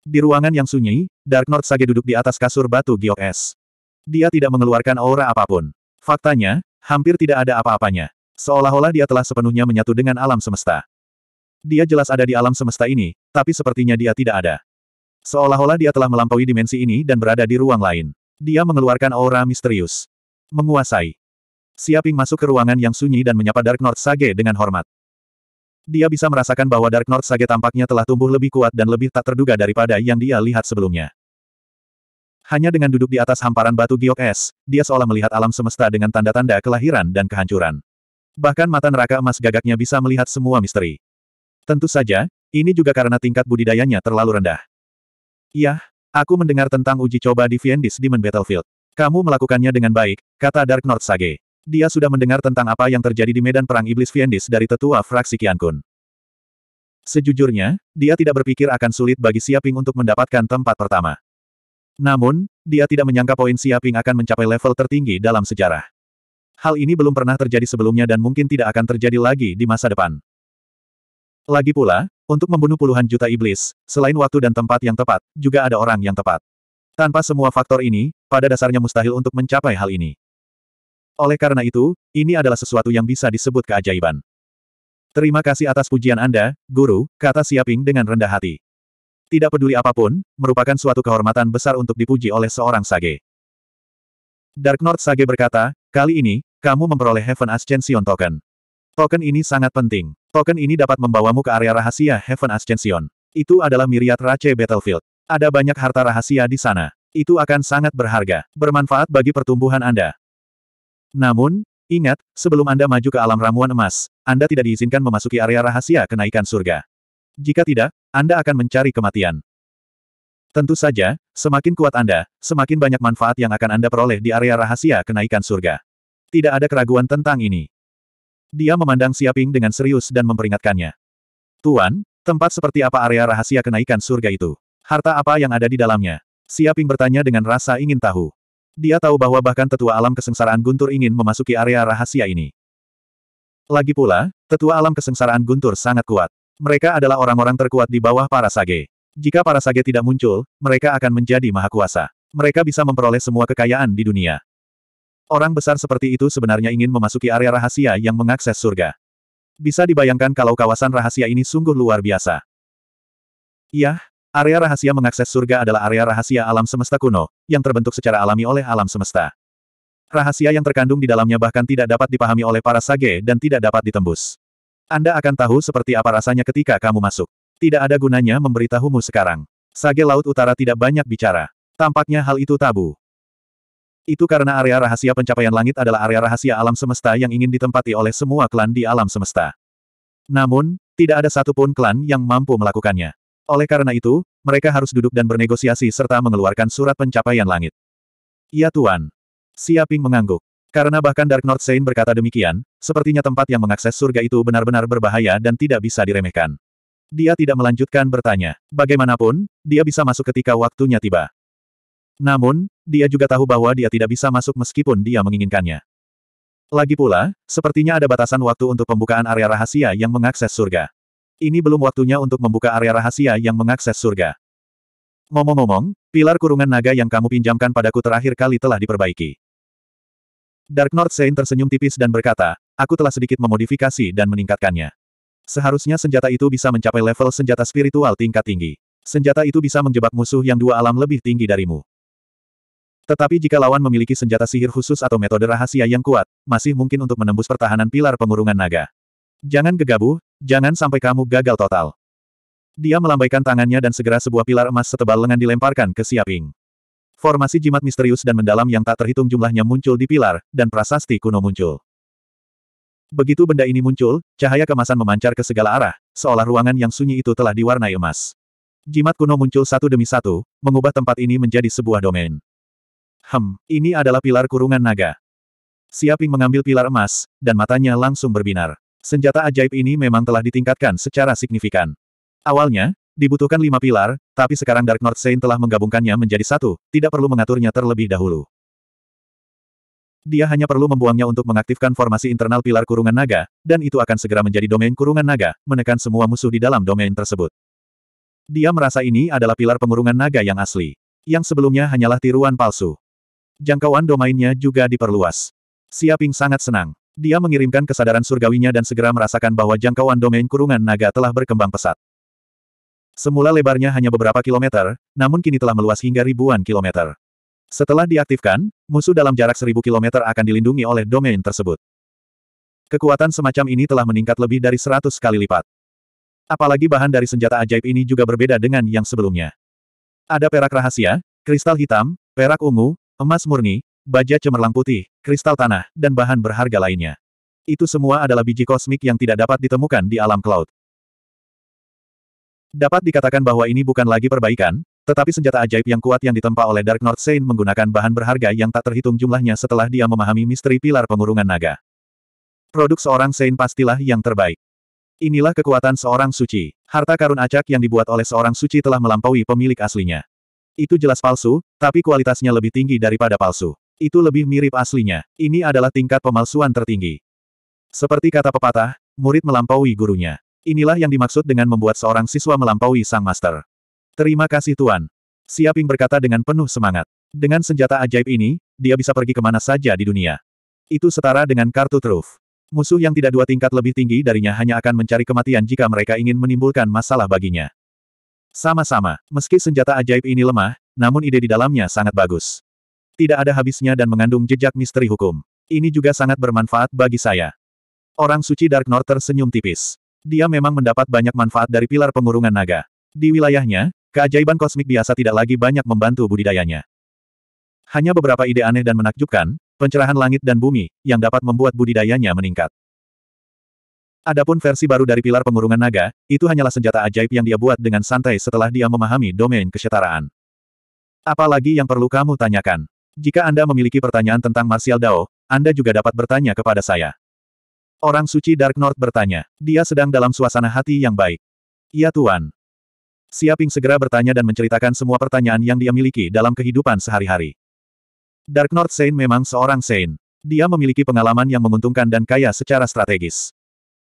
Di ruangan yang sunyi, Dark North Sage duduk di atas kasur batu giok es. Dia tidak mengeluarkan aura apapun. Faktanya, hampir tidak ada apa-apanya. Seolah-olah dia telah sepenuhnya menyatu dengan alam semesta. Dia jelas ada di alam semesta ini, tapi sepertinya dia tidak ada. Seolah-olah dia telah melampaui dimensi ini dan berada di ruang lain. Dia mengeluarkan aura misterius. Menguasai. Siaping masuk ke ruangan yang sunyi dan menyapa Dark North Sage dengan hormat. Dia bisa merasakan bahwa Dark North Sage tampaknya telah tumbuh lebih kuat dan lebih tak terduga daripada yang dia lihat sebelumnya. Hanya dengan duduk di atas hamparan batu giok es, dia seolah melihat alam semesta dengan tanda-tanda kelahiran dan kehancuran. Bahkan mata neraka emas gagaknya bisa melihat semua misteri. Tentu saja, ini juga karena tingkat budidayanya terlalu rendah. Yah, aku mendengar tentang uji coba di Viendis Demon Battlefield. Kamu melakukannya dengan baik, kata Dark North Sage. Dia sudah mendengar tentang apa yang terjadi di medan perang iblis Fiendis dari tetua fraksi Kiankun. Kun. Sejujurnya, dia tidak berpikir akan sulit bagi Siaping untuk mendapatkan tempat pertama. Namun, dia tidak menyangka poin Siaping akan mencapai level tertinggi dalam sejarah. Hal ini belum pernah terjadi sebelumnya dan mungkin tidak akan terjadi lagi di masa depan. Lagi pula, untuk membunuh puluhan juta iblis, selain waktu dan tempat yang tepat, juga ada orang yang tepat. Tanpa semua faktor ini, pada dasarnya mustahil untuk mencapai hal ini. Oleh karena itu, ini adalah sesuatu yang bisa disebut keajaiban. Terima kasih atas pujian Anda, Guru, kata Siaping dengan rendah hati. Tidak peduli apapun, merupakan suatu kehormatan besar untuk dipuji oleh seorang sage. Dark North Sage berkata, kali ini, kamu memperoleh Heaven Ascension Token. Token ini sangat penting. Token ini dapat membawamu ke area rahasia Heaven Ascension. Itu adalah miriat Rache Battlefield. Ada banyak harta rahasia di sana. Itu akan sangat berharga, bermanfaat bagi pertumbuhan Anda. Namun, ingat, sebelum Anda maju ke alam ramuan emas, Anda tidak diizinkan memasuki area rahasia kenaikan surga. Jika tidak, Anda akan mencari kematian. Tentu saja, semakin kuat Anda, semakin banyak manfaat yang akan Anda peroleh di area rahasia kenaikan surga. Tidak ada keraguan tentang ini. Dia memandang Siaping dengan serius dan memperingatkannya. Tuan, tempat seperti apa area rahasia kenaikan surga itu? Harta apa yang ada di dalamnya? Siaping bertanya dengan rasa ingin tahu. Dia tahu bahwa bahkan tetua alam kesengsaraan Guntur ingin memasuki area rahasia ini. Lagi pula, tetua alam kesengsaraan Guntur sangat kuat. Mereka adalah orang-orang terkuat di bawah para sage. Jika para sage tidak muncul, mereka akan menjadi maha kuasa. Mereka bisa memperoleh semua kekayaan di dunia. Orang besar seperti itu sebenarnya ingin memasuki area rahasia yang mengakses surga. Bisa dibayangkan kalau kawasan rahasia ini sungguh luar biasa. Yah, Area rahasia mengakses surga adalah area rahasia alam semesta kuno, yang terbentuk secara alami oleh alam semesta. Rahasia yang terkandung di dalamnya bahkan tidak dapat dipahami oleh para sage dan tidak dapat ditembus. Anda akan tahu seperti apa rasanya ketika kamu masuk. Tidak ada gunanya memberitahumu sekarang. Sage Laut Utara tidak banyak bicara. Tampaknya hal itu tabu. Itu karena area rahasia pencapaian langit adalah area rahasia alam semesta yang ingin ditempati oleh semua klan di alam semesta. Namun, tidak ada satupun klan yang mampu melakukannya. Oleh karena itu, mereka harus duduk dan bernegosiasi serta mengeluarkan surat pencapaian langit. ya Tuan. Siaping mengangguk. Karena bahkan Dark North Saint berkata demikian, sepertinya tempat yang mengakses surga itu benar-benar berbahaya dan tidak bisa diremehkan. Dia tidak melanjutkan bertanya. Bagaimanapun, dia bisa masuk ketika waktunya tiba. Namun, dia juga tahu bahwa dia tidak bisa masuk meskipun dia menginginkannya. Lagi pula, sepertinya ada batasan waktu untuk pembukaan area rahasia yang mengakses surga. Ini belum waktunya untuk membuka area rahasia yang mengakses surga. Ngomong-ngomong, pilar kurungan naga yang kamu pinjamkan padaku terakhir kali telah diperbaiki. Dark North Saint tersenyum tipis dan berkata, aku telah sedikit memodifikasi dan meningkatkannya. Seharusnya senjata itu bisa mencapai level senjata spiritual tingkat tinggi. Senjata itu bisa menjebak musuh yang dua alam lebih tinggi darimu. Tetapi jika lawan memiliki senjata sihir khusus atau metode rahasia yang kuat, masih mungkin untuk menembus pertahanan pilar pengurungan naga. Jangan gegabah, jangan sampai kamu gagal total. Dia melambaikan tangannya dan segera sebuah pilar emas setebal lengan dilemparkan ke Siaping. Formasi jimat misterius dan mendalam yang tak terhitung jumlahnya muncul di pilar, dan prasasti kuno muncul. Begitu benda ini muncul, cahaya kemasan memancar ke segala arah, seolah ruangan yang sunyi itu telah diwarnai emas. Jimat kuno muncul satu demi satu, mengubah tempat ini menjadi sebuah domain. Hem, ini adalah pilar kurungan naga. Siaping mengambil pilar emas, dan matanya langsung berbinar. Senjata ajaib ini memang telah ditingkatkan secara signifikan. Awalnya, dibutuhkan lima pilar, tapi sekarang Dark North Saint telah menggabungkannya menjadi satu, tidak perlu mengaturnya terlebih dahulu. Dia hanya perlu membuangnya untuk mengaktifkan formasi internal pilar kurungan naga, dan itu akan segera menjadi domain kurungan naga, menekan semua musuh di dalam domain tersebut. Dia merasa ini adalah pilar pengurungan naga yang asli. Yang sebelumnya hanyalah tiruan palsu. Jangkauan domainnya juga diperluas. Siaping sangat senang. Dia mengirimkan kesadaran surgawinya dan segera merasakan bahwa jangkauan domain kurungan naga telah berkembang pesat. Semula lebarnya hanya beberapa kilometer, namun kini telah meluas hingga ribuan kilometer. Setelah diaktifkan, musuh dalam jarak seribu kilometer akan dilindungi oleh domain tersebut. Kekuatan semacam ini telah meningkat lebih dari seratus kali lipat. Apalagi bahan dari senjata ajaib ini juga berbeda dengan yang sebelumnya. Ada perak rahasia, kristal hitam, perak ungu, emas murni, baja cemerlang putih, kristal tanah, dan bahan berharga lainnya. Itu semua adalah biji kosmik yang tidak dapat ditemukan di alam cloud. Dapat dikatakan bahwa ini bukan lagi perbaikan, tetapi senjata ajaib yang kuat yang ditempa oleh Dark North Saint menggunakan bahan berharga yang tak terhitung jumlahnya setelah dia memahami misteri pilar pengurungan naga. Produk seorang Saint pastilah yang terbaik. Inilah kekuatan seorang suci. Harta karun acak yang dibuat oleh seorang suci telah melampaui pemilik aslinya. Itu jelas palsu, tapi kualitasnya lebih tinggi daripada palsu. Itu lebih mirip aslinya. Ini adalah tingkat pemalsuan tertinggi. Seperti kata pepatah, murid melampaui gurunya. Inilah yang dimaksud dengan membuat seorang siswa melampaui sang master. Terima kasih Tuan. Siaping berkata dengan penuh semangat. Dengan senjata ajaib ini, dia bisa pergi kemana saja di dunia. Itu setara dengan kartu truf. Musuh yang tidak dua tingkat lebih tinggi darinya hanya akan mencari kematian jika mereka ingin menimbulkan masalah baginya. Sama-sama, meski senjata ajaib ini lemah, namun ide di dalamnya sangat bagus. Tidak ada habisnya dan mengandung jejak misteri hukum. Ini juga sangat bermanfaat bagi saya. Orang suci Dark North tersenyum tipis. Dia memang mendapat banyak manfaat dari pilar pengurungan naga. Di wilayahnya, keajaiban kosmik biasa tidak lagi banyak membantu budidayanya. Hanya beberapa ide aneh dan menakjubkan, pencerahan langit dan bumi, yang dapat membuat budidayanya meningkat. Adapun versi baru dari pilar pengurungan naga, itu hanyalah senjata ajaib yang dia buat dengan santai setelah dia memahami domain kesetaraan. Apalagi yang perlu kamu tanyakan? Jika Anda memiliki pertanyaan tentang Martial Dao, Anda juga dapat bertanya kepada saya. Orang suci Dark North bertanya. Dia sedang dalam suasana hati yang baik. Ya Tuan. Siaping segera bertanya dan menceritakan semua pertanyaan yang dia miliki dalam kehidupan sehari-hari. Dark North Saint memang seorang Saint. Dia memiliki pengalaman yang menguntungkan dan kaya secara strategis.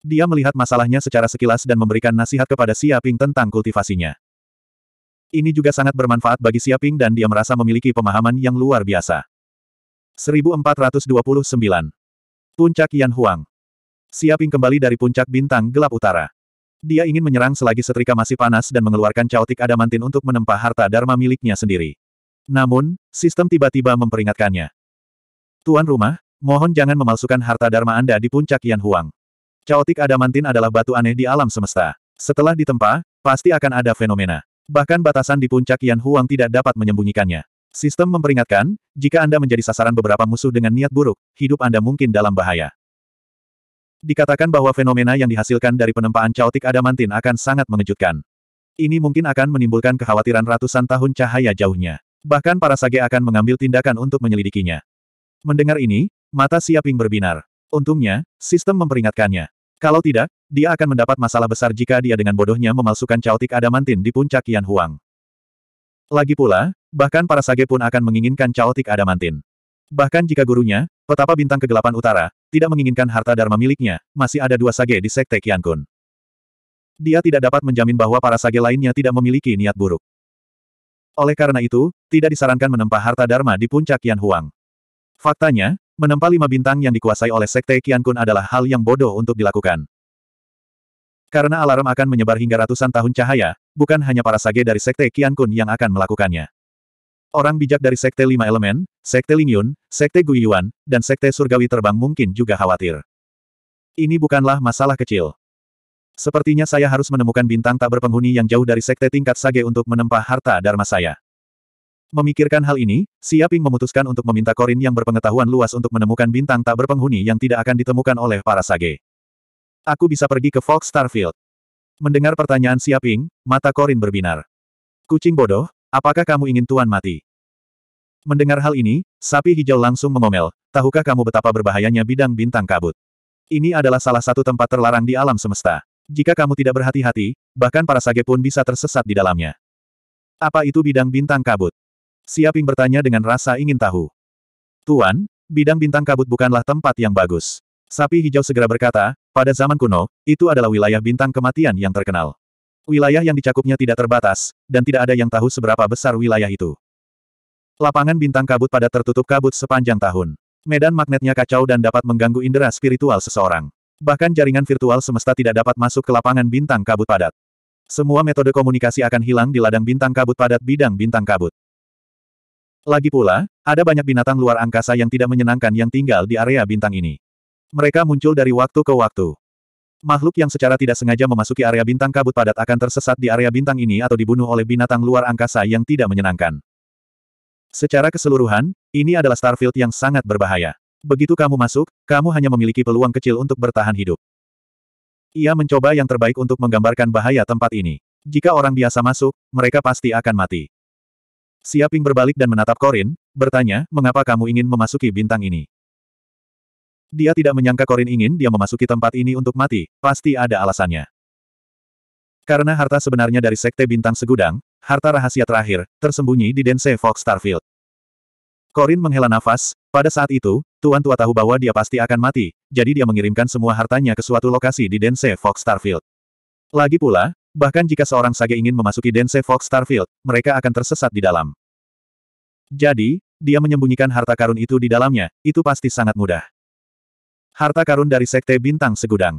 Dia melihat masalahnya secara sekilas dan memberikan nasihat kepada Siaping tentang kultivasinya. Ini juga sangat bermanfaat bagi Siaping dan dia merasa memiliki pemahaman yang luar biasa. 1429. Puncak Yan Huang. Siaping kembali dari puncak bintang gelap utara. Dia ingin menyerang selagi setrika masih panas dan mengeluarkan caotik adamantin untuk menempa harta dharma miliknya sendiri. Namun, sistem tiba-tiba memperingatkannya. Tuan rumah, mohon jangan memalsukan harta dharma Anda di puncak Yan Huang. Caotik adamantin adalah batu aneh di alam semesta. Setelah ditempa, pasti akan ada fenomena. Bahkan batasan di puncak Yan Huang tidak dapat menyembunyikannya. Sistem memperingatkan, jika Anda menjadi sasaran beberapa musuh dengan niat buruk, hidup Anda mungkin dalam bahaya. Dikatakan bahwa fenomena yang dihasilkan dari penempaan caotik adamantin akan sangat mengejutkan. Ini mungkin akan menimbulkan kekhawatiran ratusan tahun cahaya jauhnya. Bahkan para sage akan mengambil tindakan untuk menyelidikinya. Mendengar ini, mata Siaping berbinar. Untungnya, sistem memperingatkannya. Kalau tidak, dia akan mendapat masalah besar jika dia dengan bodohnya memalsukan caotik adamantin di puncak Yan Huang. Lagi pula, bahkan para sage pun akan menginginkan caotik adamantin. Bahkan jika gurunya, petapa bintang kegelapan utara, tidak menginginkan harta dharma miliknya, masih ada dua sage di sekte Kian Kun. Dia tidak dapat menjamin bahwa para sage lainnya tidak memiliki niat buruk. Oleh karena itu, tidak disarankan menempa harta dharma di puncak Yan Huang. Faktanya, Menempa lima bintang yang dikuasai oleh Sekte Kian Kun adalah hal yang bodoh untuk dilakukan. Karena alarm akan menyebar hingga ratusan tahun cahaya, bukan hanya para sage dari Sekte Kian Kun yang akan melakukannya. Orang bijak dari Sekte Lima Elemen, Sekte Lingyun, Sekte Guiyuan, dan Sekte Surgawi Terbang mungkin juga khawatir. Ini bukanlah masalah kecil. Sepertinya saya harus menemukan bintang tak berpenghuni yang jauh dari Sekte tingkat sage untuk menempa harta Dharma saya. Memikirkan hal ini, Siaping memutuskan untuk meminta Korin yang berpengetahuan luas untuk menemukan bintang tak berpenghuni yang tidak akan ditemukan oleh para sage. Aku bisa pergi ke Fox Starfield. Mendengar pertanyaan Siaping, mata Korin berbinar. Kucing bodoh, apakah kamu ingin tuan mati? Mendengar hal ini, sapi hijau langsung mengomel, tahukah kamu betapa berbahayanya bidang bintang kabut? Ini adalah salah satu tempat terlarang di alam semesta. Jika kamu tidak berhati-hati, bahkan para sage pun bisa tersesat di dalamnya. Apa itu bidang bintang kabut? Siaping bertanya dengan rasa ingin tahu. Tuan, bidang bintang kabut bukanlah tempat yang bagus. Sapi hijau segera berkata, pada zaman kuno, itu adalah wilayah bintang kematian yang terkenal. Wilayah yang dicakupnya tidak terbatas, dan tidak ada yang tahu seberapa besar wilayah itu. Lapangan bintang kabut pada tertutup kabut sepanjang tahun. Medan magnetnya kacau dan dapat mengganggu indera spiritual seseorang. Bahkan jaringan virtual semesta tidak dapat masuk ke lapangan bintang kabut padat. Semua metode komunikasi akan hilang di ladang bintang kabut padat bidang bintang kabut. Lagi pula, ada banyak binatang luar angkasa yang tidak menyenangkan yang tinggal di area bintang ini. Mereka muncul dari waktu ke waktu. Makhluk yang secara tidak sengaja memasuki area bintang kabut padat akan tersesat di area bintang ini atau dibunuh oleh binatang luar angkasa yang tidak menyenangkan. Secara keseluruhan, ini adalah Starfield yang sangat berbahaya. Begitu kamu masuk, kamu hanya memiliki peluang kecil untuk bertahan hidup. Ia mencoba yang terbaik untuk menggambarkan bahaya tempat ini. Jika orang biasa masuk, mereka pasti akan mati. Siaping berbalik dan menatap Korin, bertanya, mengapa kamu ingin memasuki bintang ini? Dia tidak menyangka Korin ingin dia memasuki tempat ini untuk mati, pasti ada alasannya. Karena harta sebenarnya dari Sekte Bintang Segudang, harta rahasia terakhir, tersembunyi di Dense Fox Starfield. Korin menghela nafas, pada saat itu, Tuan Tua tahu bahwa dia pasti akan mati, jadi dia mengirimkan semua hartanya ke suatu lokasi di Dense Fox Starfield. Lagi pula, Bahkan jika seorang sage ingin memasuki Dense Fox Starfield, mereka akan tersesat di dalam. Jadi, dia menyembunyikan harta karun itu di dalamnya, itu pasti sangat mudah. Harta karun dari Sekte Bintang Segudang.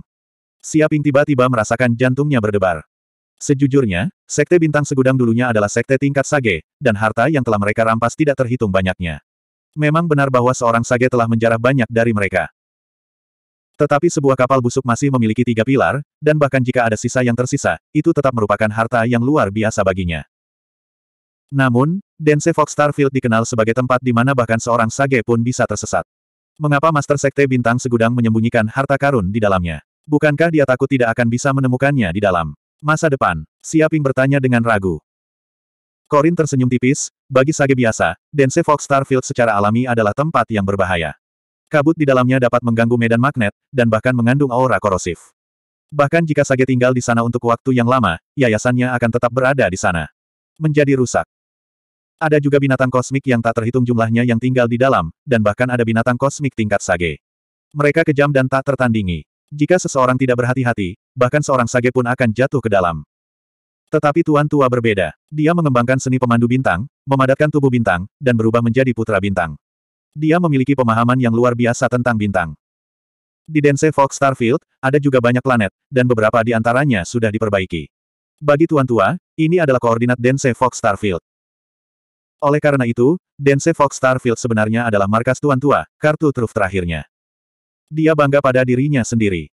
Siaping tiba-tiba merasakan jantungnya berdebar. Sejujurnya, Sekte Bintang Segudang dulunya adalah Sekte tingkat Sage, dan harta yang telah mereka rampas tidak terhitung banyaknya. Memang benar bahwa seorang Sage telah menjarah banyak dari mereka. Tetapi sebuah kapal busuk masih memiliki tiga pilar, dan bahkan jika ada sisa yang tersisa, itu tetap merupakan harta yang luar biasa baginya. Namun, Dense Fox Starfield dikenal sebagai tempat di mana bahkan seorang sage pun bisa tersesat. Mengapa Master Sekte Bintang Segudang menyembunyikan harta karun di dalamnya? Bukankah dia takut tidak akan bisa menemukannya di dalam? Masa depan, Siaping bertanya dengan ragu. Korin tersenyum tipis, bagi sage biasa, Dense Fox Starfield secara alami adalah tempat yang berbahaya. Kabut di dalamnya dapat mengganggu medan magnet, dan bahkan mengandung aura korosif. Bahkan jika Sage tinggal di sana untuk waktu yang lama, yayasannya akan tetap berada di sana. Menjadi rusak. Ada juga binatang kosmik yang tak terhitung jumlahnya yang tinggal di dalam, dan bahkan ada binatang kosmik tingkat Sage. Mereka kejam dan tak tertandingi. Jika seseorang tidak berhati-hati, bahkan seorang Sage pun akan jatuh ke dalam. Tetapi Tuan Tua berbeda. Dia mengembangkan seni pemandu bintang, memadatkan tubuh bintang, dan berubah menjadi putra bintang. Dia memiliki pemahaman yang luar biasa tentang bintang. Di Dense Fox Starfield, ada juga banyak planet, dan beberapa di antaranya sudah diperbaiki. Bagi Tuan Tua, ini adalah koordinat Dense Fox Starfield. Oleh karena itu, Dense Fox Starfield sebenarnya adalah markas Tuan Tua, kartu truf terakhirnya. Dia bangga pada dirinya sendiri.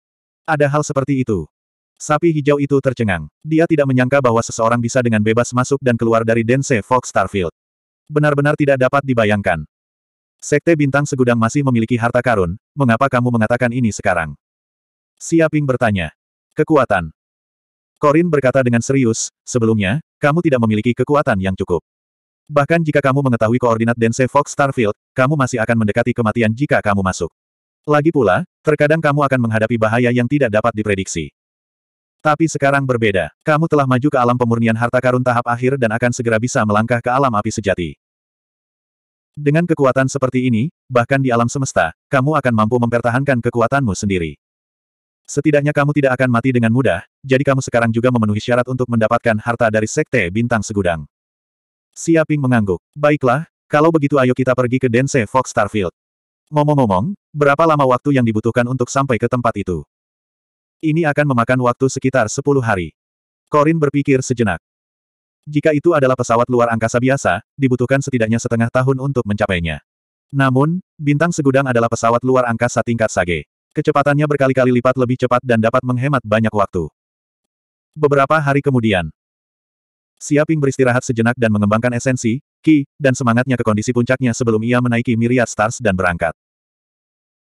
Ada hal seperti itu. Sapi hijau itu tercengang. Dia tidak menyangka bahwa seseorang bisa dengan bebas masuk dan keluar dari Dense Fox Starfield. Benar-benar tidak dapat dibayangkan. Sekte Bintang Segudang masih memiliki harta karun, mengapa kamu mengatakan ini sekarang? Siaping bertanya. Kekuatan. Korin berkata dengan serius, sebelumnya, kamu tidak memiliki kekuatan yang cukup. Bahkan jika kamu mengetahui koordinat Dense Fox Starfield, kamu masih akan mendekati kematian jika kamu masuk. Lagi pula, terkadang kamu akan menghadapi bahaya yang tidak dapat diprediksi. Tapi sekarang berbeda. Kamu telah maju ke alam pemurnian harta karun tahap akhir dan akan segera bisa melangkah ke alam api sejati. Dengan kekuatan seperti ini, bahkan di alam semesta, kamu akan mampu mempertahankan kekuatanmu sendiri. Setidaknya kamu tidak akan mati dengan mudah, jadi kamu sekarang juga memenuhi syarat untuk mendapatkan harta dari Sekte Bintang Segudang. Siaping mengangguk. Baiklah, kalau begitu ayo kita pergi ke Dense Fox Starfield. Ngomong-ngomong, berapa lama waktu yang dibutuhkan untuk sampai ke tempat itu? Ini akan memakan waktu sekitar 10 hari. Corin berpikir sejenak. Jika itu adalah pesawat luar angkasa biasa, dibutuhkan setidaknya setengah tahun untuk mencapainya. Namun, bintang segudang adalah pesawat luar angkasa tingkat Sage. Kecepatannya berkali-kali lipat lebih cepat dan dapat menghemat banyak waktu. Beberapa hari kemudian, Siaping beristirahat sejenak dan mengembangkan esensi, ki, dan semangatnya ke kondisi puncaknya sebelum ia menaiki miriad stars dan berangkat.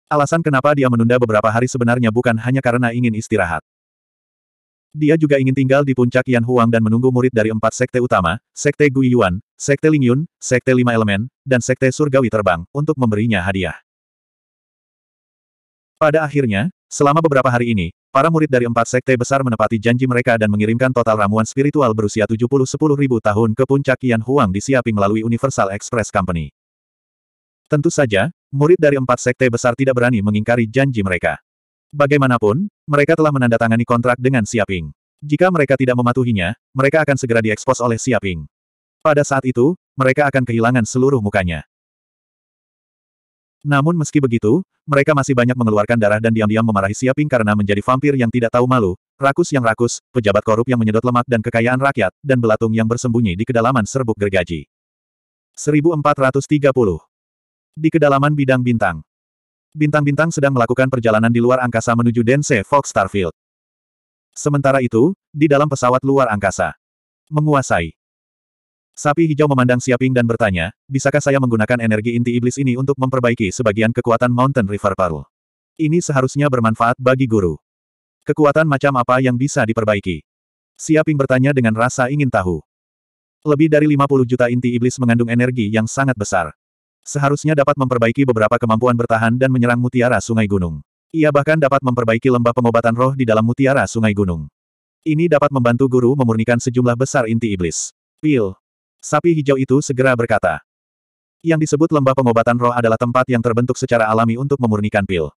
Alasan kenapa dia menunda beberapa hari sebenarnya bukan hanya karena ingin istirahat. Dia juga ingin tinggal di puncak Yan Huang dan menunggu murid dari empat sekte utama, Sekte Gui Yuan, Sekte Ling Yun, Sekte Lima Elemen, dan Sekte Surgawi Terbang, untuk memberinya hadiah. Pada akhirnya, selama beberapa hari ini, para murid dari empat sekte besar menepati janji mereka dan mengirimkan total ramuan spiritual berusia 70-10 ribu tahun ke puncak Yan Huang di Siaping melalui Universal Express Company. Tentu saja, murid dari empat sekte besar tidak berani mengingkari janji mereka. Bagaimanapun, mereka telah menandatangani kontrak dengan Siaping. Jika mereka tidak mematuhinya, mereka akan segera diekspos oleh Siaping. Pada saat itu, mereka akan kehilangan seluruh mukanya. Namun meski begitu, mereka masih banyak mengeluarkan darah dan diam-diam memarahi Siaping karena menjadi vampir yang tidak tahu malu, rakus yang rakus, pejabat korup yang menyedot lemak dan kekayaan rakyat, dan belatung yang bersembunyi di kedalaman serbuk gergaji. 1430 Di kedalaman bidang bintang Bintang-bintang sedang melakukan perjalanan di luar angkasa menuju Dense Fox Starfield. Sementara itu, di dalam pesawat luar angkasa. Menguasai. Sapi hijau memandang Siaping dan bertanya, bisakah saya menggunakan energi inti iblis ini untuk memperbaiki sebagian kekuatan Mountain River Pearl? Ini seharusnya bermanfaat bagi guru. Kekuatan macam apa yang bisa diperbaiki? Siaping bertanya dengan rasa ingin tahu. Lebih dari 50 juta inti iblis mengandung energi yang sangat besar. Seharusnya dapat memperbaiki beberapa kemampuan bertahan dan menyerang mutiara sungai gunung. Ia bahkan dapat memperbaiki lembah pengobatan roh di dalam mutiara sungai gunung. Ini dapat membantu guru memurnikan sejumlah besar inti iblis. Pil. Sapi hijau itu segera berkata. Yang disebut lembah pengobatan roh adalah tempat yang terbentuk secara alami untuk memurnikan pil.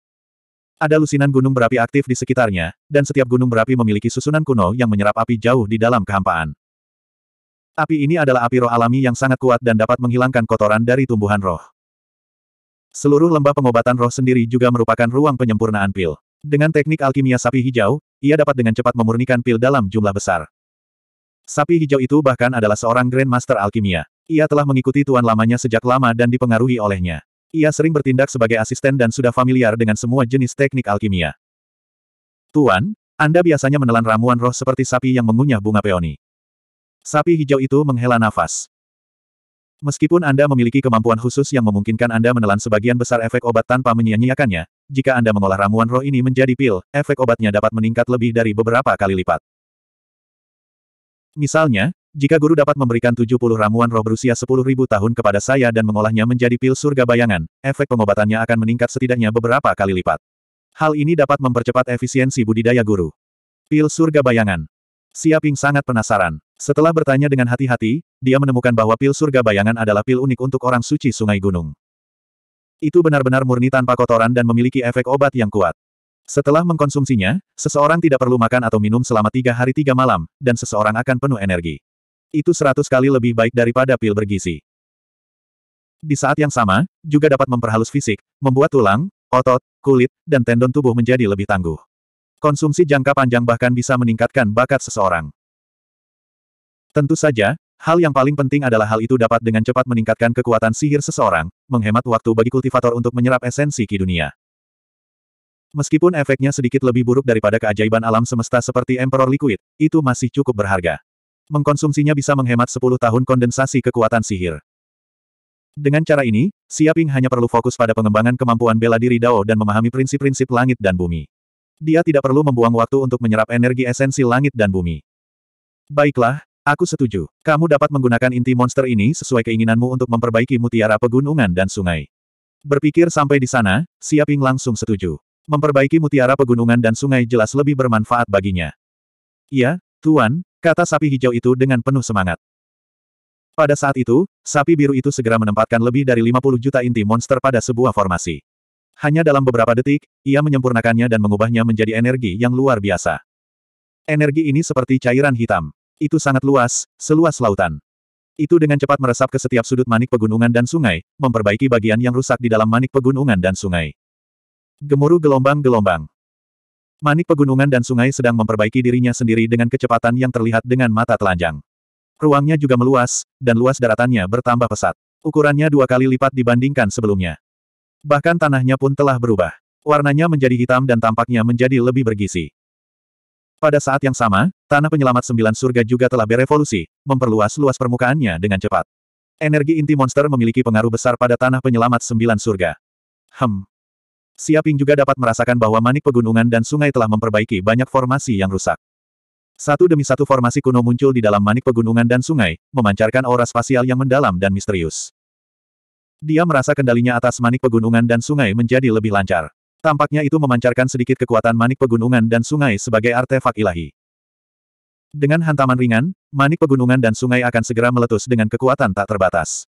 Ada lusinan gunung berapi aktif di sekitarnya, dan setiap gunung berapi memiliki susunan kuno yang menyerap api jauh di dalam kehampaan. Api ini adalah api roh alami yang sangat kuat dan dapat menghilangkan kotoran dari tumbuhan roh. Seluruh lembah pengobatan roh sendiri juga merupakan ruang penyempurnaan pil. Dengan teknik alkimia sapi hijau, ia dapat dengan cepat memurnikan pil dalam jumlah besar. Sapi hijau itu bahkan adalah seorang Grandmaster alkimia. Ia telah mengikuti tuan lamanya sejak lama dan dipengaruhi olehnya. Ia sering bertindak sebagai asisten dan sudah familiar dengan semua jenis teknik alkimia. Tuan, Anda biasanya menelan ramuan roh seperti sapi yang mengunyah bunga peoni. Sapi hijau itu menghela nafas. Meskipun Anda memiliki kemampuan khusus yang memungkinkan Anda menelan sebagian besar efek obat tanpa menyia-nyiakannya, jika Anda mengolah ramuan roh ini menjadi pil, efek obatnya dapat meningkat lebih dari beberapa kali lipat. Misalnya, jika guru dapat memberikan 70 ramuan roh berusia 10.000 tahun kepada saya dan mengolahnya menjadi pil surga bayangan, efek pengobatannya akan meningkat setidaknya beberapa kali lipat. Hal ini dapat mempercepat efisiensi budidaya guru. Pil surga bayangan. Siaping sangat penasaran. Setelah bertanya dengan hati-hati, dia menemukan bahwa pil surga bayangan adalah pil unik untuk orang suci sungai gunung. Itu benar-benar murni tanpa kotoran dan memiliki efek obat yang kuat. Setelah mengkonsumsinya, seseorang tidak perlu makan atau minum selama tiga hari tiga malam, dan seseorang akan penuh energi. Itu seratus kali lebih baik daripada pil bergizi. Di saat yang sama, juga dapat memperhalus fisik, membuat tulang, otot, kulit, dan tendon tubuh menjadi lebih tangguh. Konsumsi jangka panjang bahkan bisa meningkatkan bakat seseorang. Tentu saja, hal yang paling penting adalah hal itu dapat dengan cepat meningkatkan kekuatan sihir seseorang, menghemat waktu bagi kultivator untuk menyerap esensi ki dunia. Meskipun efeknya sedikit lebih buruk daripada keajaiban alam semesta seperti Emperor Liquid, itu masih cukup berharga. Mengkonsumsinya bisa menghemat 10 tahun kondensasi kekuatan sihir. Dengan cara ini, Siaping hanya perlu fokus pada pengembangan kemampuan bela diri Dao dan memahami prinsip-prinsip langit dan bumi. Dia tidak perlu membuang waktu untuk menyerap energi esensi langit dan bumi. Baiklah, Aku setuju. Kamu dapat menggunakan inti monster ini sesuai keinginanmu untuk memperbaiki mutiara pegunungan dan sungai. Berpikir sampai di sana, Siaping langsung setuju. Memperbaiki mutiara pegunungan dan sungai jelas lebih bermanfaat baginya. Iya, Tuan, kata sapi hijau itu dengan penuh semangat. Pada saat itu, sapi biru itu segera menempatkan lebih dari 50 juta inti monster pada sebuah formasi. Hanya dalam beberapa detik, ia menyempurnakannya dan mengubahnya menjadi energi yang luar biasa. Energi ini seperti cairan hitam. Itu sangat luas, seluas lautan. Itu dengan cepat meresap ke setiap sudut manik pegunungan dan sungai, memperbaiki bagian yang rusak di dalam manik pegunungan dan sungai. Gemuruh gelombang-gelombang. Manik pegunungan dan sungai sedang memperbaiki dirinya sendiri dengan kecepatan yang terlihat dengan mata telanjang. Ruangnya juga meluas, dan luas daratannya bertambah pesat. Ukurannya dua kali lipat dibandingkan sebelumnya. Bahkan tanahnya pun telah berubah. Warnanya menjadi hitam dan tampaknya menjadi lebih bergizi. Pada saat yang sama, Tanah Penyelamat Sembilan Surga juga telah berevolusi, memperluas luas permukaannya dengan cepat. Energi inti monster memiliki pengaruh besar pada Tanah Penyelamat Sembilan Surga. Hem. Siaping juga dapat merasakan bahwa manik pegunungan dan sungai telah memperbaiki banyak formasi yang rusak. Satu demi satu formasi kuno muncul di dalam manik pegunungan dan sungai, memancarkan aura spasial yang mendalam dan misterius. Dia merasa kendalinya atas manik pegunungan dan sungai menjadi lebih lancar. Tampaknya itu memancarkan sedikit kekuatan manik pegunungan dan sungai sebagai artefak ilahi. Dengan hantaman ringan, manik pegunungan dan sungai akan segera meletus dengan kekuatan tak terbatas.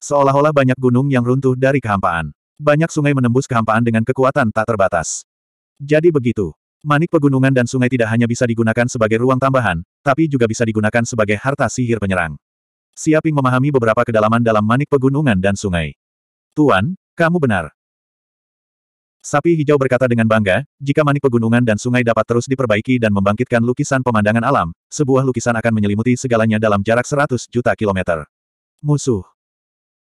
Seolah-olah banyak gunung yang runtuh dari kehampaan. Banyak sungai menembus kehampaan dengan kekuatan tak terbatas. Jadi begitu. Manik pegunungan dan sungai tidak hanya bisa digunakan sebagai ruang tambahan, tapi juga bisa digunakan sebagai harta sihir penyerang. Siaping memahami beberapa kedalaman dalam manik pegunungan dan sungai. Tuan, kamu benar. Sapi hijau berkata dengan bangga, jika manik pegunungan dan sungai dapat terus diperbaiki dan membangkitkan lukisan pemandangan alam, sebuah lukisan akan menyelimuti segalanya dalam jarak 100 juta kilometer. Musuh.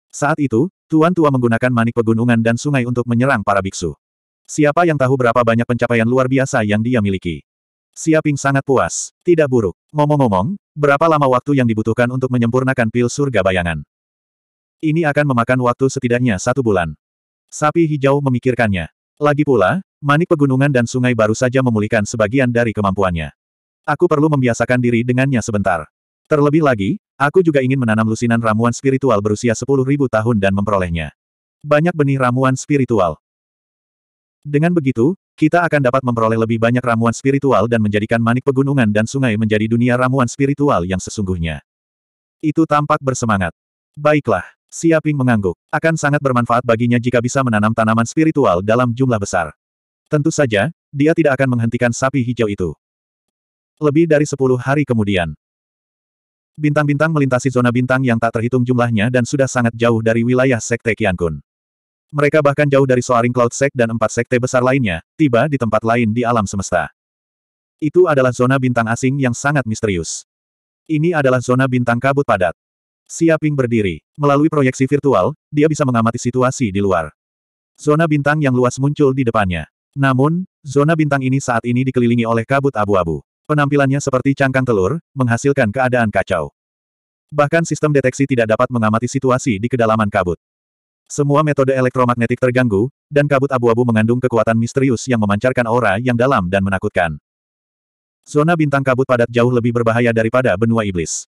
Saat itu, Tuan Tua menggunakan manik pegunungan dan sungai untuk menyerang para biksu. Siapa yang tahu berapa banyak pencapaian luar biasa yang dia miliki? Siaping sangat puas, tidak buruk. Ngomong-ngomong, berapa lama waktu yang dibutuhkan untuk menyempurnakan pil surga bayangan? Ini akan memakan waktu setidaknya satu bulan. Sapi hijau memikirkannya. Lagi pula, manik pegunungan dan sungai baru saja memulihkan sebagian dari kemampuannya. Aku perlu membiasakan diri dengannya sebentar. Terlebih lagi, aku juga ingin menanam lusinan ramuan spiritual berusia 10.000 tahun dan memperolehnya. Banyak benih ramuan spiritual. Dengan begitu, kita akan dapat memperoleh lebih banyak ramuan spiritual dan menjadikan manik pegunungan dan sungai menjadi dunia ramuan spiritual yang sesungguhnya. Itu tampak bersemangat. Baiklah. Siaping mengangguk. Akan sangat bermanfaat baginya jika bisa menanam tanaman spiritual dalam jumlah besar. Tentu saja, dia tidak akan menghentikan sapi hijau itu. Lebih dari sepuluh hari kemudian. Bintang-bintang melintasi zona bintang yang tak terhitung jumlahnya dan sudah sangat jauh dari wilayah Sekte Qiankun. Mereka bahkan jauh dari Soaring Cloud Sect dan empat sekte besar lainnya, tiba di tempat lain di alam semesta. Itu adalah zona bintang asing yang sangat misterius. Ini adalah zona bintang kabut padat. Siaping berdiri. Melalui proyeksi virtual, dia bisa mengamati situasi di luar. Zona bintang yang luas muncul di depannya. Namun, zona bintang ini saat ini dikelilingi oleh kabut abu-abu. Penampilannya seperti cangkang telur, menghasilkan keadaan kacau. Bahkan sistem deteksi tidak dapat mengamati situasi di kedalaman kabut. Semua metode elektromagnetik terganggu, dan kabut abu-abu mengandung kekuatan misterius yang memancarkan aura yang dalam dan menakutkan. Zona bintang kabut padat jauh lebih berbahaya daripada benua iblis.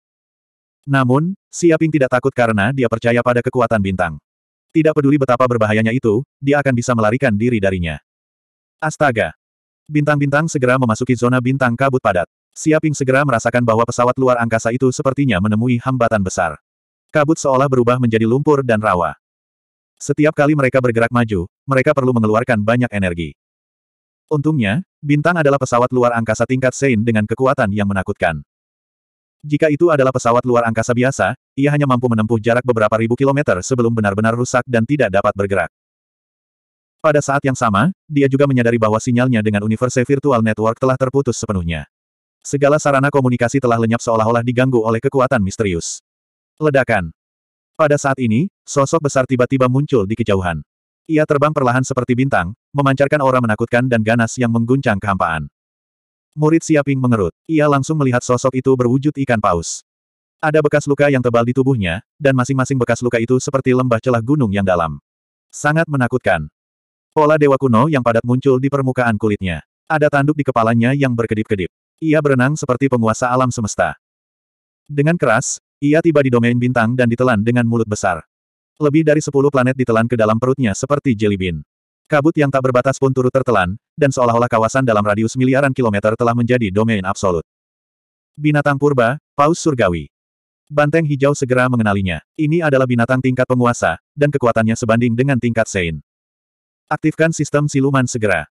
Namun, Siaping tidak takut karena dia percaya pada kekuatan bintang. Tidak peduli betapa berbahayanya itu, dia akan bisa melarikan diri darinya. Astaga! Bintang-bintang segera memasuki zona bintang kabut padat. Siaping segera merasakan bahwa pesawat luar angkasa itu sepertinya menemui hambatan besar. Kabut seolah berubah menjadi lumpur dan rawa. Setiap kali mereka bergerak maju, mereka perlu mengeluarkan banyak energi. Untungnya, Bintang adalah pesawat luar angkasa tingkat Sein dengan kekuatan yang menakutkan. Jika itu adalah pesawat luar angkasa biasa, ia hanya mampu menempuh jarak beberapa ribu kilometer sebelum benar-benar rusak dan tidak dapat bergerak. Pada saat yang sama, dia juga menyadari bahwa sinyalnya dengan Universe Virtual Network telah terputus sepenuhnya. Segala sarana komunikasi telah lenyap seolah-olah diganggu oleh kekuatan misterius. Ledakan. Pada saat ini, sosok besar tiba-tiba muncul di kejauhan. Ia terbang perlahan seperti bintang, memancarkan aura menakutkan dan ganas yang mengguncang kehampaan. Murid Siaping mengerut. Ia langsung melihat sosok itu berwujud ikan paus. Ada bekas luka yang tebal di tubuhnya, dan masing-masing bekas luka itu seperti lembah celah gunung yang dalam. Sangat menakutkan. Pola dewa kuno yang padat muncul di permukaan kulitnya. Ada tanduk di kepalanya yang berkedip-kedip. Ia berenang seperti penguasa alam semesta. Dengan keras, ia tiba di domain bintang dan ditelan dengan mulut besar. Lebih dari sepuluh planet ditelan ke dalam perutnya seperti jelly bean. Kabut yang tak berbatas pun turut tertelan, dan seolah-olah kawasan dalam radius miliaran kilometer telah menjadi domain absolut. Binatang purba, paus surgawi. Banteng hijau segera mengenalinya. Ini adalah binatang tingkat penguasa, dan kekuatannya sebanding dengan tingkat Sein. Aktifkan sistem siluman segera.